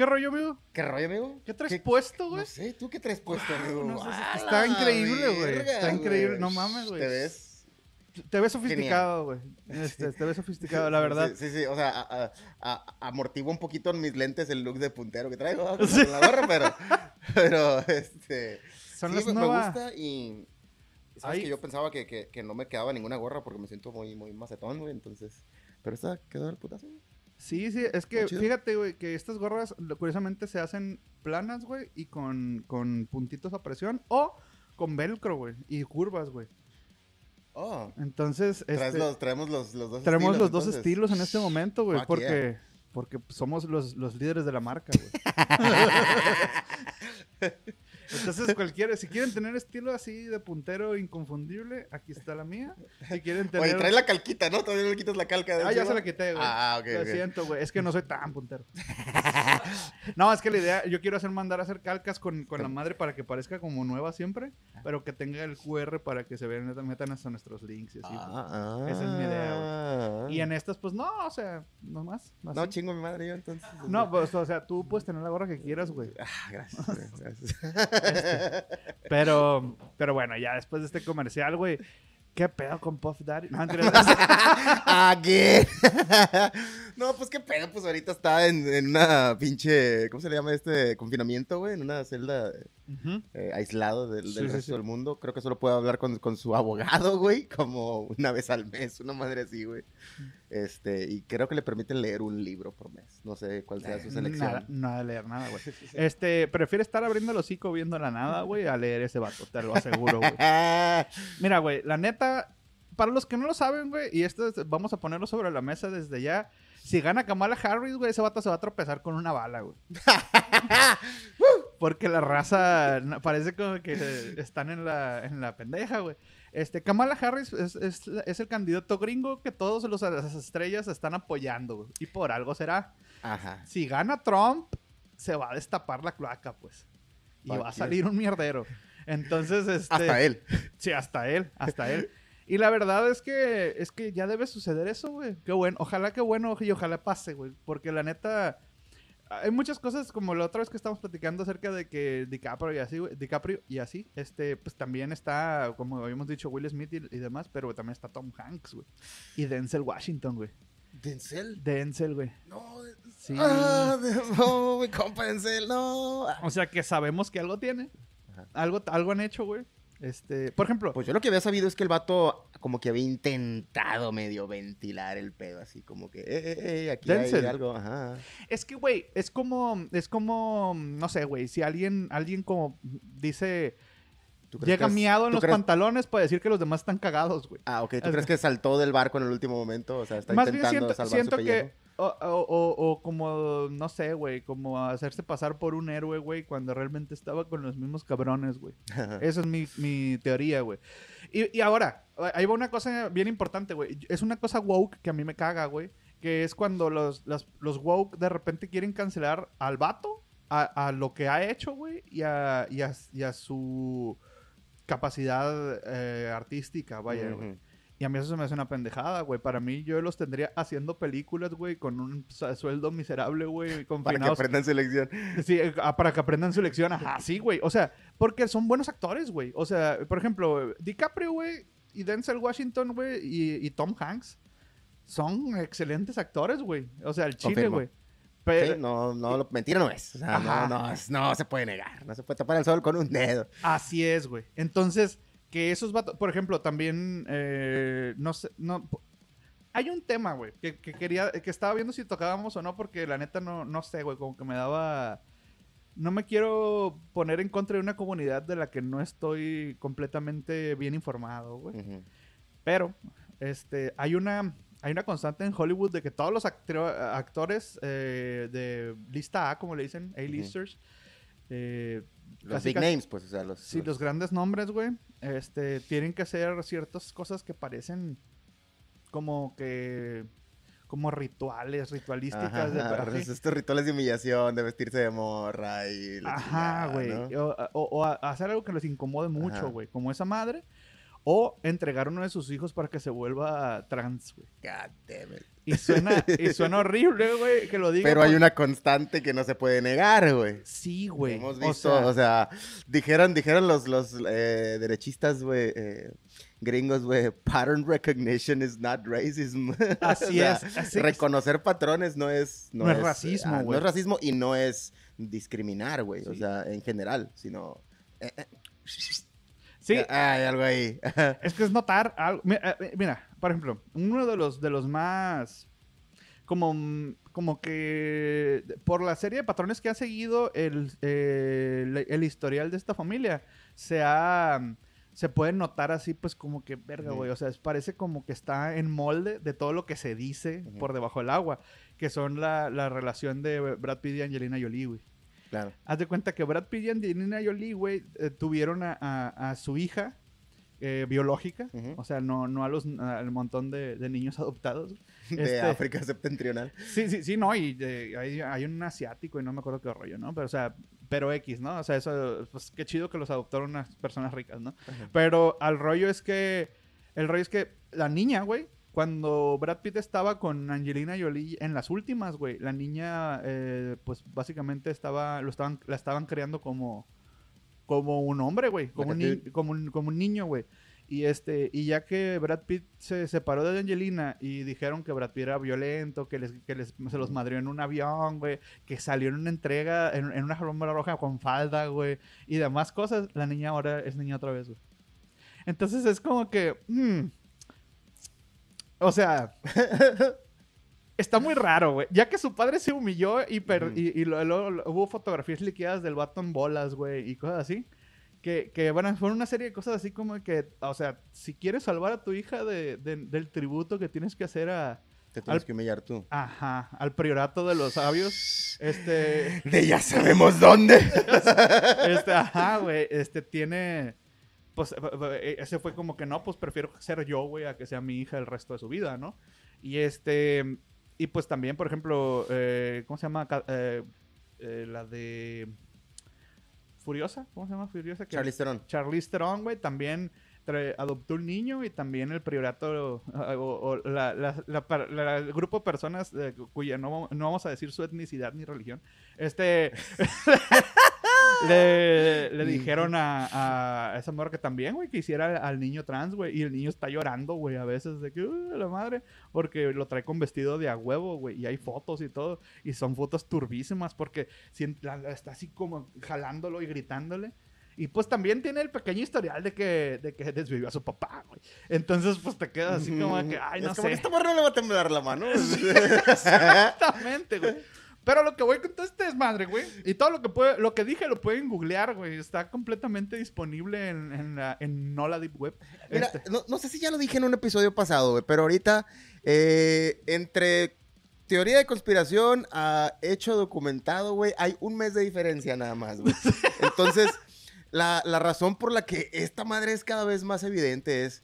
¿Qué rollo, amigo? ¿Qué rollo, amigo? ¿Qué tres puesto, güey? No sé, ¿tú qué tres puesto, ah, amigo? No está increíble, güey. Está increíble. No mames, güey. ¿Te ves? Te ves sofisticado, güey. Este, te ves sofisticado, la verdad. Sí, sí, sí. o sea, a, amortivo un poquito en mis lentes el look de puntero que traigo con la gorra, pero, pero este, Son sí, me, gusta y sabes que yo pensaba que, que, que, no me quedaba ninguna gorra porque me siento muy, muy macetón, güey, entonces, pero esta quedó el putazo. Sí, sí, es que fíjate, güey, que estas gorras curiosamente se hacen planas, güey, y con, puntitos a presión o con velcro, güey, y curvas, güey. Oh. Entonces, este, traemos los, los dos traemos los dos estilos en este momento, güey, porque, porque somos los, los líderes de la marca, güey. Entonces, cualquiera, si quieren tener estilo así de puntero inconfundible, aquí está la mía. Si quieren tener. Oye, trae la calquita, ¿no? Todavía no le quitas la calca de Ah, ya se la quité, güey. Ah, ok. Lo siento, güey. Es que no soy tan puntero. no, es que la idea, yo quiero hacer mandar a hacer calcas con, con la madre para que parezca como nueva siempre, ah. pero que tenga el QR para que se vean, metan hasta nuestros links y así. Ah, ah, Esa es mi idea, güey. Y en estas, pues no, o sea, nomás. más No, chingo mi madre yo entonces. No, pues, o sea, tú puedes tener la gorra que quieras, güey. Ah, gracias. gracias. Este, pero, pero bueno, ya después de este comercial, güey. ¿Qué pedo con Puff Daddy? No, no, pues qué pedo, pues ahorita está en, en, una pinche, ¿cómo se le llama este confinamiento, güey? En una celda eh, aislado del, del resto del mundo. Creo que solo puede hablar con, su abogado, güey, como una vez al mes, una madre así, güey. Este, y creo que le permiten leer un libro por mes. No sé cuál sea su eh, selección. Nada, de leer nada, güey. Este, prefiere estar abriendo el hocico viendo la nada, güey, a leer ese vato, te lo aseguro, güey. Mira, güey, la neta, para los que no lo saben, güey, y esto vamos a ponerlo sobre la mesa desde ya. Si gana Kamala Harris, güey, ese vato se va a tropezar con una bala, güey. Porque la raza parece como que están en la, en la pendeja, güey. Este, Kamala Harris es, el candidato gringo que todos las estrellas están apoyando, güey. Y por algo será. Ajá. Si gana Trump, se va a destapar la cloaca, pues. Y va a salir un mierdero. Entonces, este... Hasta él. Sí, hasta él, hasta él. Y la verdad es que, es que ya debe suceder eso, güey. Qué bueno. Ojalá que bueno y ojalá pase, güey. Porque la neta hay muchas cosas como la otra vez que estamos platicando acerca de que DiCaprio y así, DiCaprio y así, este, pues también está, como habíamos dicho, Will Smith y, demás, pero también está Tom Hanks, güey. Y Denzel Washington, güey. ¿Denzel? Denzel, güey. No, sí. Ah, no, mi compa Denzel, no. O sea que sabemos que algo tiene. Algo, algo han hecho, güey. Este, por ejemplo. Pues yo lo que había sabido es que el vato como que había intentado medio ventilar el pedo, así como que, eh, eh, eh aquí hay algo, ajá. Es que, güey, es como, es como, no sé, güey, si alguien, alguien como dice, llega miado en los pantalones para decir que los demás están cagados, güey. Ah, ok, ¿tú crees que saltó del barco en el último momento? O sea, está intentando bien siento, salvar que o, como, no sé, güey, como hacerse pasar por un héroe, güey, cuando realmente estaba con los mismos cabrones, güey. Esa es mi, teoría, güey. Y, ahora, ahí va una cosa bien importante, güey. Es una cosa woke que a mí me caga, güey. Que es cuando los, woke de repente quieren cancelar al vato, a, a lo que ha hecho, güey, y a, y, a, su capacidad eh, artística, vaya, güey. Y a mí eso se me hace una pendejada, güey. Para mí, yo los tendría haciendo películas, güey, con un sueldo miserable, güey. Eh, ah, para que aprendan su lección. Sí, para que aprendan su lección. Ajá, sí, güey. O sea, porque son buenos actores, güey. O sea, por ejemplo, DiCaprio, güey, y Denzel Washington, güey, y, Tom Hanks son excelentes actores, güey. O sea, el chile, güey. Sí, no, no, mentira no es. O sea, no, no, no, se puede negar. No se puede tapar el sol con un dedo. Así es, güey. Entonces que esos vatos, por ejemplo, también, eh, no sé, no... Hay un tema, güey, que, quería, que estaba viendo si tocábamos o no, porque la neta no, no sé, güey, como que me daba... No me quiero poner en contra de una comunidad de la que no estoy completamente bien informado, güey. Pero, este, hay una, hay una constante en Hollywood de que todos los actores eh, de lista A, como le dicen, A-listers, eh, los big names, pues, o sea, los... Sí, los... grandes nombres, güey, este, tienen que hacer ciertas cosas que parecen como que como rituales, ritualísticas. de, estos rituales de humillación, de vestirse de morra y... ajá, güey. O, o, hacer algo que los incomode mucho, güey. Como esa madre. O entregar uno de sus hijos para que se vuelva trans, güey. God damn it. Y suena, horrible, güey, que lo diga. Pero hay una constante que no se puede negar, güey. Sí, güey. Hemos visto, o sea, dijeron, dijeron los, los eh, derechistas, güey, eh, gringos, güey, pattern recognition is not racism. Así es. reconocer patrones no es... No, es, racismo, güey. Ah, no es racismo y no es discriminar, güey, o sea, en general, sino... Eh, Sí. Ah, hay algo ahí. es que es notar algo. Eh, eh, mira, por ejemplo, uno de los, de los más. Como, mm, como que por la serie de patrones que ha seguido el, eh, el, historial de esta familia, se ha mm, se puede notar así, pues como que, verga, güey, o sea, parece como que está en molde de todo lo que se dice por debajo del agua, que son la, la relación de Brad Pitt y Angelina Jolie, güey. Claro. Haz de cuenta que Brad Pitt y Angelina Jolie, güey, eh, tuvieron a, su hija eh, biológica, o sea, no, no a los, al montón de, niños adoptados. De este, África septentrional. Sí, sí, sí, no, y eh, hay, hay, un asiático y no me acuerdo qué rollo, ¿no? Pero, o sea, pero X, ¿no? O sea, eso, pues qué chido que los adoptaron unas personas ricas, ¿no? Pero al rollo es que, el rollo es que la niña, güey, cuando Brad Pitt estaba con Angelina Jolie en las últimas, güey, la niña, eh, pues básicamente estaba, lo estaban, la estaban creando como, como un hombre, güey, como, un, niño, güey. Y este, y ya que Brad Pitt se separó de Angelina y dijeron que Brad Pitt era violento, que, les, que les, se los madrió en un avión, güey, que salió en una entrega, en, una alfombra roja con falda, güey, y demás cosas, la niña ahora es niña otra vez, güey. Entonces es como que, mmm... O sea, está muy raro, güey. Ya que su padre se humilló y, per hubo fotografías líquidas del baton bolas, güey, y cosas así. Que, que bueno, fueron una serie de cosas así como que, o sea, si quieres salvar a tu hija del tributo que tienes que hacer a, te tienes que humillar tú. Ajá, al priorato de los sabios. Este. De ya sabemos dónde. este, ajá, güey. Este tiene pues eh, eh, eh, ese fue como que no, pues prefiero ser yo, güey, a que sea mi hija el resto de su vida, ¿no? Y este, y pues también, por ejemplo, ¿cómo se llama? la de Furiosa, ¿cómo se llama Furiosa? Charlize Theron. Charlize Theron, güey, también adoptó un niño y también el priorato o, la, el grupo de personas cuya no, vamos a decir su etnicidad ni religión, este le, le dijeron a, esa mujer que también, güey, que hiciera al, niño trans, güey. Y el niño está llorando, güey, a veces de que, la madre, porque lo trae con vestido de a huevo, güey. Y hay fotos y todo. Y son fotos turbísimas porque está así como jalándolo y gritándole. Y pues también tiene el pequeño historial de que, de que desvivió a su papá, güey. Entonces, pues te quedas así como que, ay, no es como sé. esta no le va a temblar la mano. Exactamente, güey. Pero lo que voy con todo es este madre, güey. Y todo lo que, lo que dije lo pueden googlear, güey. Está completamente disponible en, en, en no la Deep Web. Mira, este. no, sé si ya lo dije en un episodio pasado, güey. Pero ahorita, eh, entre teoría de conspiración a hecho documentado, güey, hay un mes de diferencia nada más, güey. Entonces, la, la razón por la que esta madre es cada vez más evidente es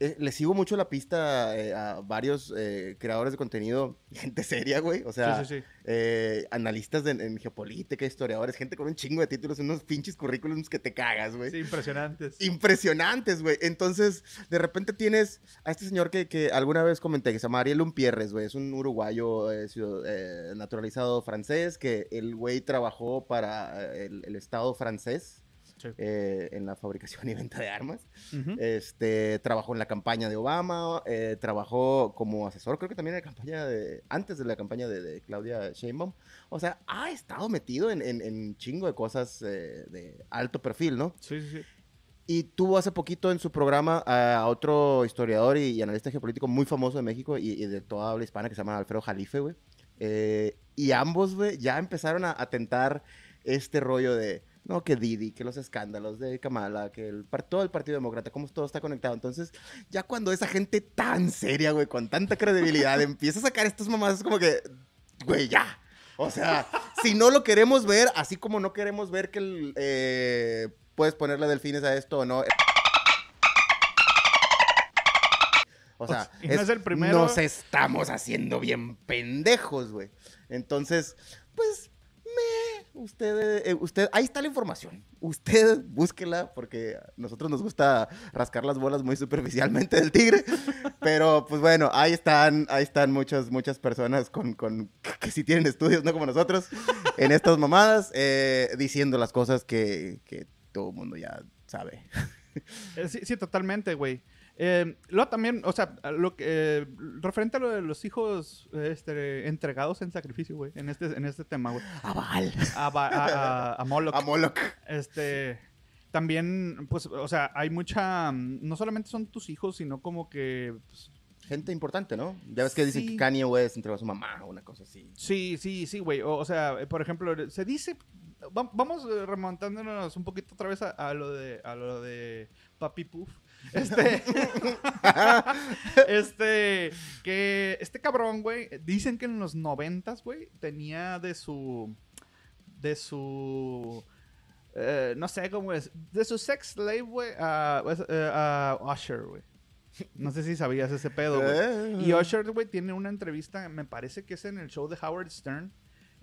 eh, le sigo mucho la pista eh, a varios eh, creadores de contenido, gente seria, güey. O sea, eh, analistas de, en geopolítica, historiadores, gente con un chingo de títulos, unos pinches currículums que te cagas, güey. Sí, impresionantes. Impresionantes, güey. Entonces, de repente tienes a este señor que, que alguna vez comenté, que se llama Ariel Lumpierres, güey. Es un uruguayo naturalizado francés, que el güey trabajó para el Estado francés eh, en la fabricación y venta de armas. este, trabajó en la campaña de Obama, eh, trabajó como asesor, creo que también en la campaña de, antes de la campaña de, Claudia Sheinbaum. O sea, ha estado metido en, en, chingo de cosas eh, de alto perfil, ¿no? Sí, sí, sí. Y tuvo hace poquito en su programa a otro historiador y, analista geopolítico muy famoso de México y, de toda habla hispana que se llama Alfredo Jalife, güey. y ambos, güey, ya empezaron a, atentar este rollo de, no, que Didi, que los escándalos de Kamala, que el, todo el Partido Demócrata, cómo todo está conectado. Entonces, ya cuando esa gente tan seria, güey, con tanta credibilidad, empieza a sacar estas mamás, es como que, güey, ya. O sea, si no lo queremos ver, así como no queremos ver que el, eh, puedes ponerle delfines a esto o no. Eh. O sea, no nos estamos haciendo bien pendejos, güey. Entonces, pues, me usted, eh, usted, ahí está la información. Usted búsquela porque a nosotros nos gusta rascar las bolas muy superficialmente del tigre. Pero pues bueno, ahí están, ahí están muchas, muchas personas con, que, si sí tienen estudios, no como nosotros, en estas mamadas, eh, diciendo las cosas que, todo el mundo ya sabe. Eh, sí totalmente, güey. Eh, luego también, o sea, lo que, eh, referente a lo de los hijos este, entregados en sacrificio, güey, en este, en este tema, güey. A A, Moloch. Este, también, pues, o sea, hay mucha, no solamente son tus hijos, sino como que... Pues, Gente importante, ¿no? Ya ves que dicen que Kanye West entregó a su mamá o una cosa así. Sí, sí, sí, güey. O, sea, por ejemplo, se dice, vamos eh, remontándonos un poquito otra vez a, a lo de, a lo de Papi Puff este. este. Que este cabrón, güey. Dicen que en los noventas, güey, tenía de su. De su. Eh, no sé cómo es. De su sex slave, güey, a, pues, eh, Usher, güey. No sé si sabías ese pedo, güey. Eh. Y Usher, güey, tiene una entrevista, me parece que es en el show de Howard Stern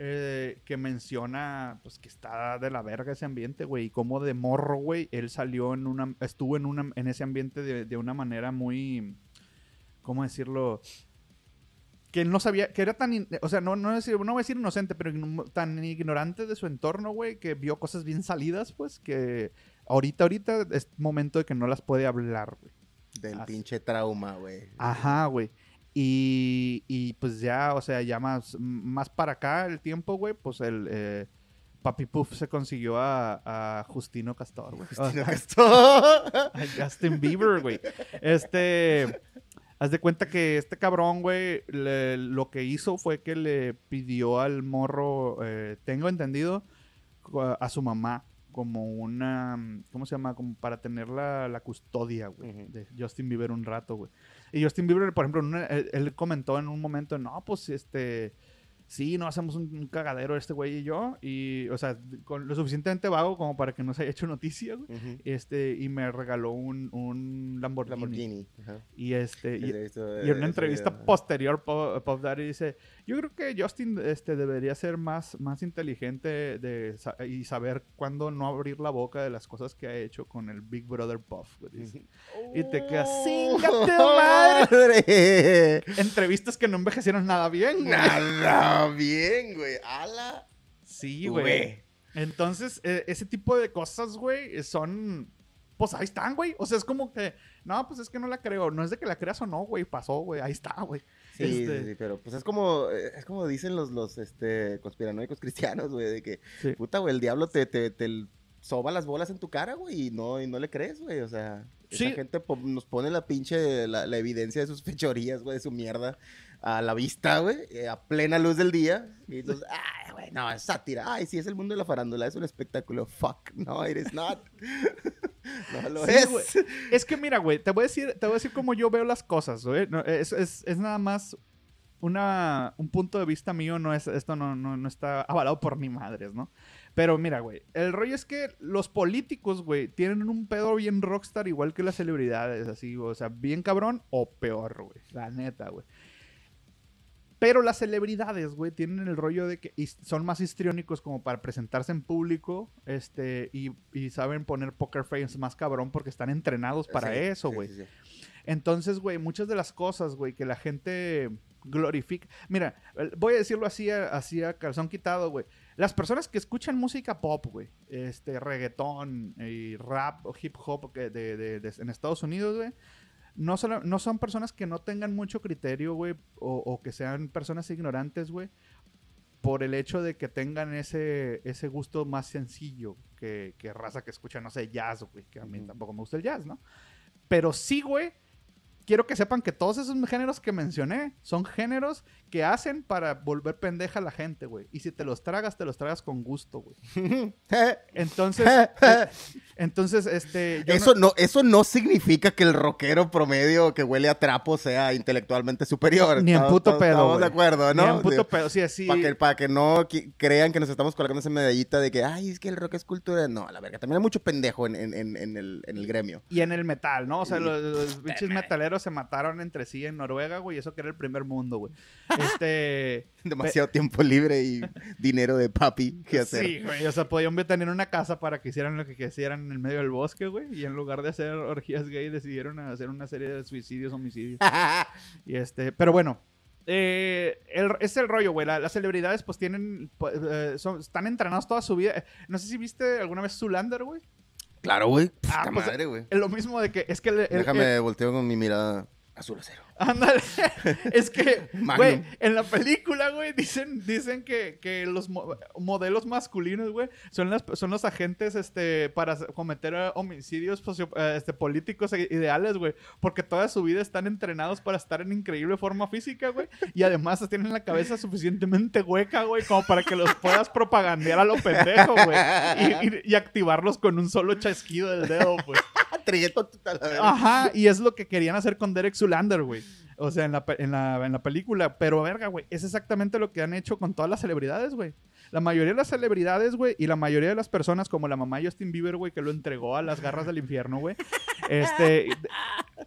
eh, que menciona pues que está de la verga ese ambiente, güey, y cómo de morro, güey, él salió en una estuvo en una en ese ambiente de, una manera muy ¿cómo decirlo? que no sabía, que era tan, o sea, no, no, decir, no voy a decir inocente, pero tan ignorante de su entorno, güey, que vio cosas bien salidas, pues, que ahorita, ahorita es momento de que no las puede hablar, güey. Del pinche trauma, güey. Ajá, güey. Y, pues ya, o sea, ya más, más para acá el tiempo, güey, pues el eh, Papi Puff se consiguió a, Justino Castor, güey. Justino Castor. a Justin Bieber, güey. Este, haz de cuenta que este cabrón, güey, lo que hizo fue que le pidió al morro, eh, tengo entendido, a, su mamá como una, ¿cómo se llama? Como para tener la, la custodia, güey, de Justin Bieber un rato, güey. Y Justin Bieber, por ejemplo, él comentó en un momento, no, pues este, sí, no hacemos un, cagadero este güey y yo, y, o sea, con lo suficientemente vago como para que no se haya hecho noticia, este, y me regaló un, un Lamborghini. Y este, y, en una entrevista posterior, Pop, Daddy dice, yo creo que Justin, este, debería ser más, más inteligente de, y saber cuándo no abrir la boca de las cosas que ha hecho con el Big Brother Puff, Y te quedas, oh. madre! Entrevistas que no envejecieron nada bien, bien, güey. Ala. Sí, güey. Entonces, e, ese tipo de cosas, güey, son. Pues ahí están, güey. O sea, es como que. No, pues es que no la creo. No es de que la creas o no, güey. Pasó, güey. Ahí está, güey. Sí, sí, este, pero pues es como, eh, es como dicen los, los este, conspiranoicos cristianos, güey, de que, puta, güey, el diablo te, te, te, soba las bolas en tu cara, güey, y no, y no le crees, güey, o sea, esa gente pues, nos pone la pinche, la, la, evidencia de sus fechorías, güey, de su mierda, a la vista, güey, eh, a plena luz del día. Y entonces, ay, güey, no, es sátira. Ay, sí, es el mundo de la farándula, es un espectáculo. Fuck, no, it is not. no lo es. Es que mira, güey, te voy a decir, te voy a decir cómo yo veo las cosas, güey. es, nada más una, un punto de vista mío, no es, esto no, no, está avalado por mi madres, ¿no? Pero mira, güey, el rollo es que los políticos, güey, tienen un pedo bien rockstar igual que las celebridades, así, o sea, bien cabrón o peor, güey, la neta, güey. Pero las celebridades, güey, tienen el rollo de que son más histriónicos como para presentarse en público, este, y, saben poner poker face más cabrón porque están entrenados para eso, güey. Entonces, güey, muchas de las cosas, güey, que la gente glorifica. Mira, voy a decirlo así, así a calzón quitado, güey. Las personas que escuchan música pop, güey, este, reggaetón y rap o hip hop que de, en Estados Unidos, güey no, solo, no son personas que no tengan mucho criterio, güey, o, que sean personas ignorantes, güey, por el hecho de que tengan ese, ese gusto más sencillo que, raza que escucha, no sé, jazz, güey, que a mí tampoco me gusta el jazz, ¿no? Pero sí, güey, quiero que sepan que todos esos géneros que mencioné son géneros que hacen para volver pendeja a la gente, güey. Y si te los tragas, te los tragas con gusto, güey. Eh. entonces, eh, eh, entonces, este. eso, no... eso no significa que el rockero promedio que huele a trapo sea intelectualmente superior. Ni en puto pedo. de acuerdo, ¿no? Ni en puto pedo, sí, así. Para que, para que no crean que nos estamos colgando esa medallita de que, ay, es que el rock es cultura. No, la verga. También hay mucho pendejo en, el, gremio. Y en el metal, ¿no? O sea, los bichos metaleros se mataron entre sí en Noruega, güey, eso que era el primer mundo, güey. Este... Demasiado tiempo libre y dinero de papi que hacer. Sí, güey, o sea, podían tener una casa para que hicieran lo que quisieran en el medio del bosque, güey, y en lugar de hacer orgías gay decidieron hacer una serie de suicidios, homicidios. y este, pero bueno, eh, es el rollo, güey. las celebridades, pues tienen. Pues, eh, están entrenados toda su vida. No sé si viste alguna vez Zulander, güey. Claro, güey. Ah, pues, madre, güey. Es lo mismo de que es que... Déjame voltear volteo con mi mirada. Azul acero. Ándale. es que, güey, en la película, güey, dicen, dicen que, los modelos masculinos, güey, son, son los agentes este, para cometer homicidios este, políticos e ideales, güey. Porque toda su vida están entrenados para estar en increíble forma física, güey. Y además tienen la cabeza suficientemente hueca, güey, como para que los puedas propagandear a los pendejos, güey. Y, y activarlos con un solo chasquido del dedo, pues. Ajá, y es lo que querían hacer con Derek Zulander, güey. O sea, en la, película. Pero, verga, güey, es exactamente lo que han hecho con todas las celebridades, güey. La mayoría de las celebridades, güey, y la mayoría de las personas, como la mamá de Justin Bieber, güey, que lo entregó a las garras del infierno, güey, este,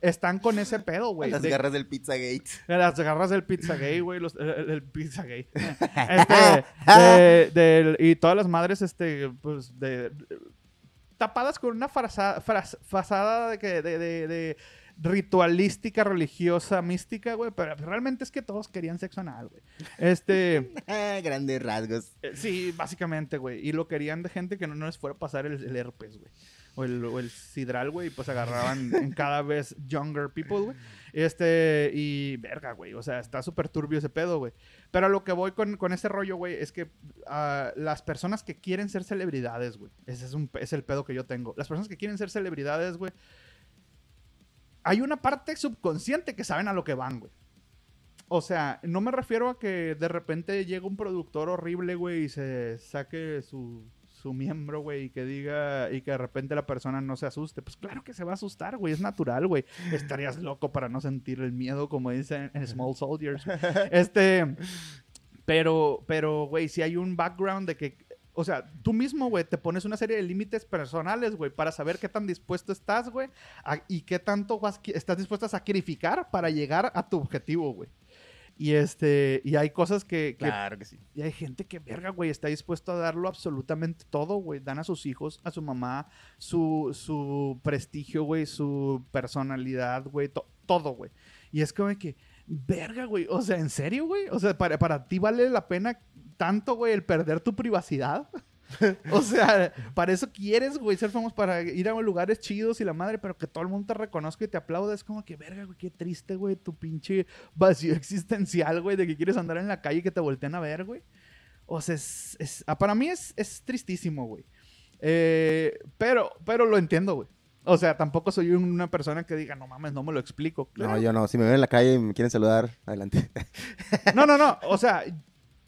están con ese pedo, güey. Las garras del Pizzagate. Las garras del Pizzagate, güey, el, pizza Pizzagate. Este, y todas las madres, este, pues, de tapadas con una fasada de, de, ritualística, religiosa, mística, güey, pero realmente es que todos querían sexo anal, güey. Este... Eh, grandes rasgos. Eh, sí, básicamente, güey. Y lo querían de gente que no, les fuera a pasar el herpes, güey o el, sidral, güey, pues agarraban en cada vez younger people, güey. Este, y verga, güey, o sea, está súper turbio ese pedo, güey. Pero lo que voy con, ese rollo, güey, es que ah, las personas que quieren ser celebridades, güey, ese es, un, el pedo que yo tengo. Las personas que quieren ser celebridades, güey, hay una parte subconsciente que saben a lo que van, güey. O sea, no me refiero a que de repente llega un productor horrible, güey, y se saque su su miembro, güey, y que diga, y que de repente la persona no se asuste. Pues claro que se va a asustar, güey, es natural, güey. Estarías loco para no sentir el miedo, como dicen en Small Soldiers. Este, pero, pero, güey, si hay un background de que o sea, tú mismo, güey, te pones una serie de límites personales, güey, para saber qué tan dispuesto estás, güey, y qué tanto estás dispuesto a sacrificar para llegar a tu objetivo, güey. Y este, y hay cosas que, Claro que sí. Y hay gente que, verga, güey, está dispuesto a darlo absolutamente todo, güey. Dan a sus hijos, a su mamá, su, su prestigio, güey, su personalidad, güey, todo, güey. Y es como que, verga, güey, o sea, ¿en serio, güey? O sea, para, para ti vale la pena tanto, güey, el perder tu privacidad. o sea, para eso quieres, güey, ser famoso, para ir a lugares chidos y la madre, pero que todo el mundo te reconozca y te aplauda. Es como que, verga, güey, qué triste, güey, tu pinche vacío existencial, güey, de que quieres andar en la calle y que te volteen a ver, güey. O sea, es, ah, para mí es, es tristísimo, güey. Eh, pero, pero lo entiendo, güey. O sea, tampoco soy una persona que diga, no mames, no me lo explico. No, yo no. Si me ven en la calle y me quieren saludar, adelante. No, no, no. O sea,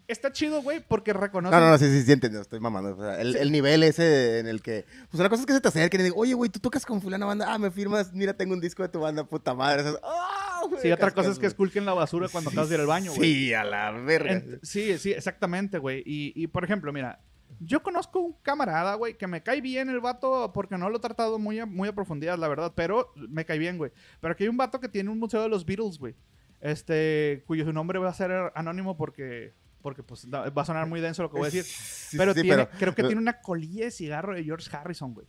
Está chido, güey, porque reconoce. No, no, no, sí, sí, sí, entiendo, estoy mamando. el, nivel ese en el que. Pues una cosa es que se te acerquen y digo, oye, güey, tú tocas con fulana banda. Ah, me firmas, mira, tengo un disco de tu banda, puta madre. ¡ah, sí, otra cosa es que esculquen la basura cuando estás acabas de ir al baño, güey. Sí, a la verga. sí, sí, exactamente, güey. Y, por ejemplo, mira, yo conozco un camarada, güey, que me cae bien el vato porque no lo he tratado muy a, muy a profundidad, la verdad, pero me cae bien, güey. Pero aquí hay un vato que tiene un museo de los Beatles, güey. Este, cuyo nombre va a ser anónimo porque porque pues va a sonar muy denso lo que voy a decir. pero, creo que eh, tiene una colilla de cigarro de George Harrison, güey.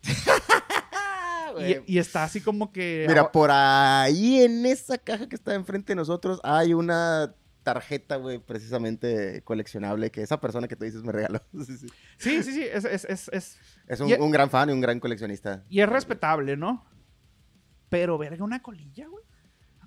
y, está así como que. Mira, por ahí en esa caja que está enfrente de nosotros hay una tarjeta, güey, precisamente coleccionable que esa persona que tú dices me regaló. sí, sí, sí, es, es, e un, gran fan y un gran coleccionista. Y es respetable, ¿no? Pero verga una colilla, güey.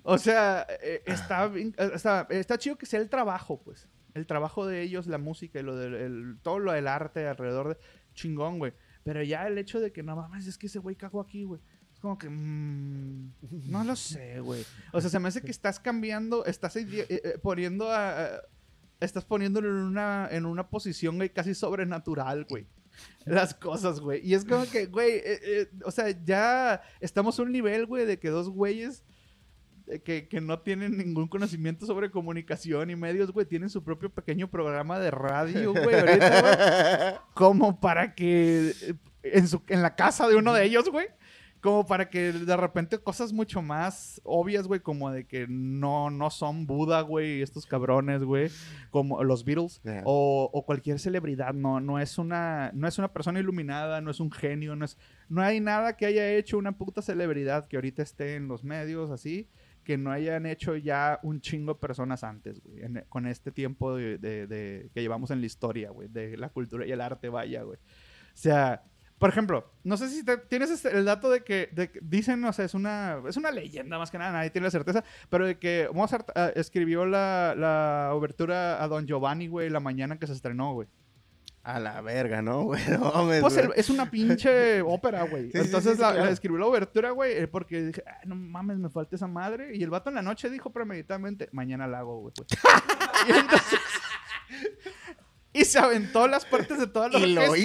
O sea, eh, ah. está, eh, está, está chido que sea el trabajo, pues el trabajo de ellos, la música y lo del, todo lo del arte alrededor de chingón, güey. Pero ya el hecho de que no mames, es que ese güey cagó aquí, güey. Es como que. Mm, no lo sé, güey. O sea, se me hace que estás cambiando, estás eh, eh, poniendo a. estás poniéndolo en una, en una posición, güey, casi sobrenatural, güey. Las cosas, güey. Y es como que, güey, eh, o sea, ya estamos a un nivel, güey, de que dos güeyes eh, que, no tienen ningún conocimiento sobre comunicación y medios, güey, tienen su propio pequeño programa de radio, güey, ahorita, güey. Como para que eh, en, la casa de uno de ellos, güey. Como para que de repente cosas mucho más obvias, güey, como de que no, no son Buda, güey, estos cabrones, güey, como los Beatles, o, o, cualquier celebridad, no, no es una, no es una persona iluminada, no es un genio, no es, no hay nada que haya hecho una puta celebridad que ahorita esté en los medios, así, que no hayan hecho ya un chingo personas antes, güey, con este tiempo de, que llevamos en la historia, güey, de la cultura y el arte, vaya, güey. O sea, por ejemplo, no sé si tienes este, el dato de que, dicen, no sé, es una, es una leyenda más que nada, nadie tiene la certeza, pero de que Mozart ah, escribió la, la obertura a Don Giovanni, güey, la mañana que se estrenó, güey a la verga, ¿no, güey? No, pues es una pinche ópera, güey. Entonces la, claro. la escribí la obertura, güey, eh, porque dije, ah, no mames, me falta esa madre. Y el vato en la noche dijo premeditadamente, mañana la hago, güey. Pues". y entonces... Y se aventó las partes de todas las y Güey,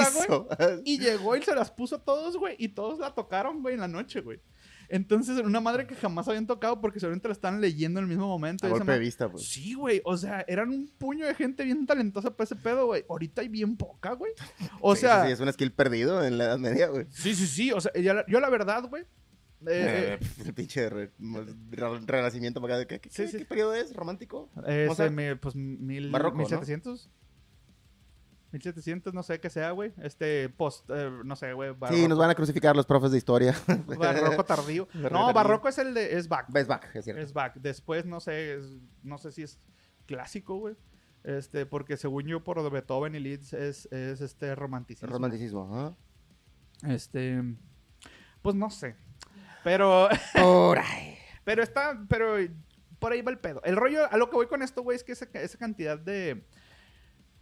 y llegó y se las puso a todos, güey. Y todos la tocaron, güey, en la noche, güey. Entonces, una madre que jamás habían tocado porque seguramente la estaban leyendo en el mismo momento. A golpe vista, pues. Sí, güey. O sea, eran un puño de gente bien talentosa para ese pedo, güey. Ahorita hay bien poca, güey. O sea. Sí, es un skill perdido en la Edad Media, güey. Sí, sí, sí. O sea, yo la verdad, güey. Eh, eh, eh, el pinche renacimiento ¿Qué, qué, periodo es? ¿Romántico? o sea, pues mil, 1700. 1700, no sé qué sea, güey. Este post, eh, no sé, güey. Sí, nos van a crucificar los profes de historia. Barroco tardío. no, barroco es el de. Es back. Es back, es cierto. Es back. Después, no sé, no sé si es clásico, güey. Este, porque según yo, por Beethoven y Leeds es, es este romanticismo. romanticismo, ajá. Este. Pues no sé. Pero. por Pero está. Pero por ahí va el pedo. El rollo, a lo que voy con esto, güey, es que esa cantidad de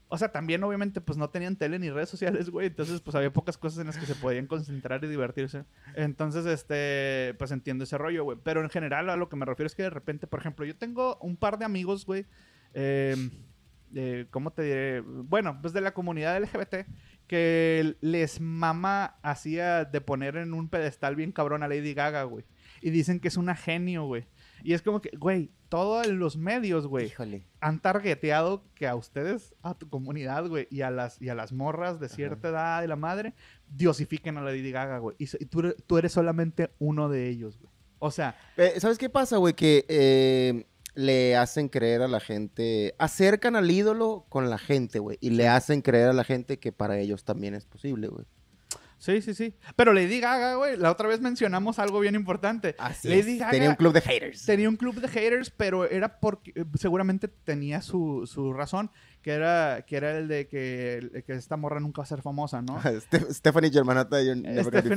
o sea, también obviamente pues no tenían tele ni redes sociales, güey. Entonces pues había pocas cosas en las que se podían concentrar y divertirse. Entonces, este, pues entiendo ese rollo, güey. Pero en general a lo que me refiero es que de repente, por ejemplo, yo tengo un par de amigos, güey. Em, eh, ¿Cómo te diré? Bueno, pues de la comunidad LGBT que les mama hacía de poner en un pedestal bien cabrón a Lady Gaga, güey. Y dicen que es una genio, güey. Y es como que, güey, todos los medios, güey, han targeteado que a ustedes, a tu comunidad, güey, y a las, y a las morras de cierta edad de la madre, diosifiquen a la Lady Gaga, güey. Y, tú, eres solamente uno de ellos, güey. O sea... Eh, ¿Sabes qué pasa, güey? Que eh, le hacen creer a la gente, acercan al ídolo con la gente, güey, y le hacen creer a la gente que para ellos también es posible, güey. Sí, sí, sí. Pero Lady Gaga, güey, la otra vez mencionamos algo bien importante. Así es. tenía un club de haters. Tenía un club de haters, pero era porque eh, seguramente tenía su, razón, que era, que era el de que, esta morra nunca va a ser famosa, ¿no? Stephanie Germanata, you're eh, never gonna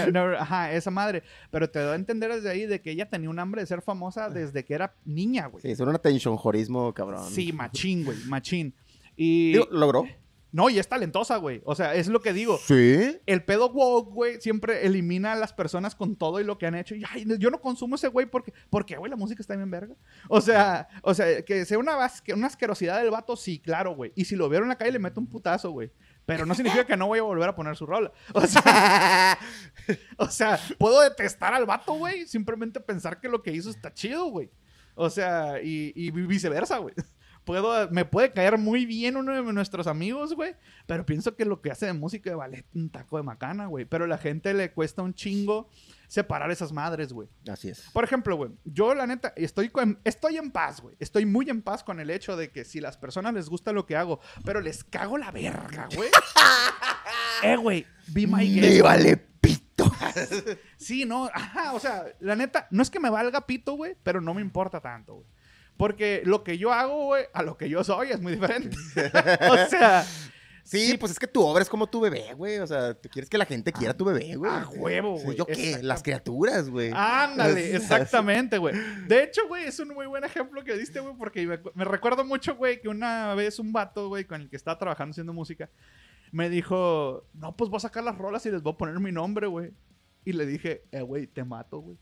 famous. ajá, esa madre. Pero te doy a entender desde ahí de que ella tenía un hambre de ser famosa desde que era niña, güey. Sí, es un attention jorismo, cabrón. Sí, machín, güey, machín. Y... logró. No, y es talentosa, güey. O sea, es lo que digo. Sí. El pedo woke, güey, siempre elimina a las personas con todo y lo que han hecho. Y ay, yo no consumo ese güey porque, porque, güey, la música está bien verga. O sea, o sea, que sea una, asquerosidad del vato, sí, claro, güey. Y si lo vieron en la calle, le meto un putazo, güey. Pero no significa que no voy a volver a poner su rola. O sea, o puedo detestar al vato, güey. Simplemente pensar que lo que hizo está chido, güey. O sea, y, y viceversa, güey puedo, me puede caer muy bien uno de nuestros amigos, güey. Pero pienso que lo que hace de música de un taco de macana, güey. Pero a la gente le cuesta un chingo separar esas madres, güey. Así es. Por ejemplo, güey, yo la neta estoy, estoy en paz, güey. Estoy muy en paz con el hecho de que si las personas les gusta lo que hago, pero les cago la verga, güey. eh, güey, Me vale pito. sí, no, ajá, o sea, la neta, no es que me valga pito, güey, pero no me importa tanto, güey. Porque lo que yo hago, güey, a lo que yo soy es muy diferente. o sea. Sí, pues es que tu obra es como tu bebé, güey. O sea, tú quieres que la gente quiera ah, tu bebé, güey. A huevo, güey. ¿Yo qué? Las criaturas, güey. Ándale, exactamente, güey. De hecho, güey, es un muy buen ejemplo que diste, güey, porque me recuerdo mucho, güey, que una vez un vato, güey, con el que estaba trabajando haciendo música, me dijo, no, pues voy a sacar las rolas y les voy a poner mi nombre, güey. Y le dije, eh, güey, te mato, güey.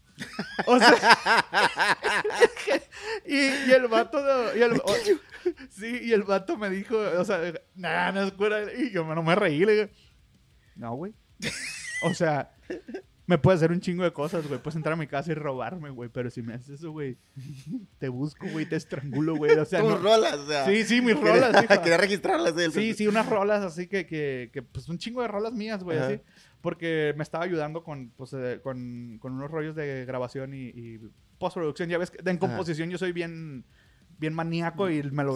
O sea, y, el vato, y el, sí, y el vato me dijo, o sea, nada, no es cura. Y yo no me reí, le dije, no, güey. O sea, me puede hacer un chingo de cosas, güey. Puedes entrar a mi casa y robarme, güey. Pero si me haces eso, güey, te busco, güey, te estrangulo, güey. O sea, Tus rolas, o sea. Sí, sí, mis rolas. Quería, registrarlas. Eh, sí, sí, unas rolas así que, que, que, pues un chingo de rolas mías, güey. Así porque me estaba ayudando pues, eh, con, con, unos rollos de grabación y, postproducción. Ya ves que en composición yo soy bien bien maníaco y me lo,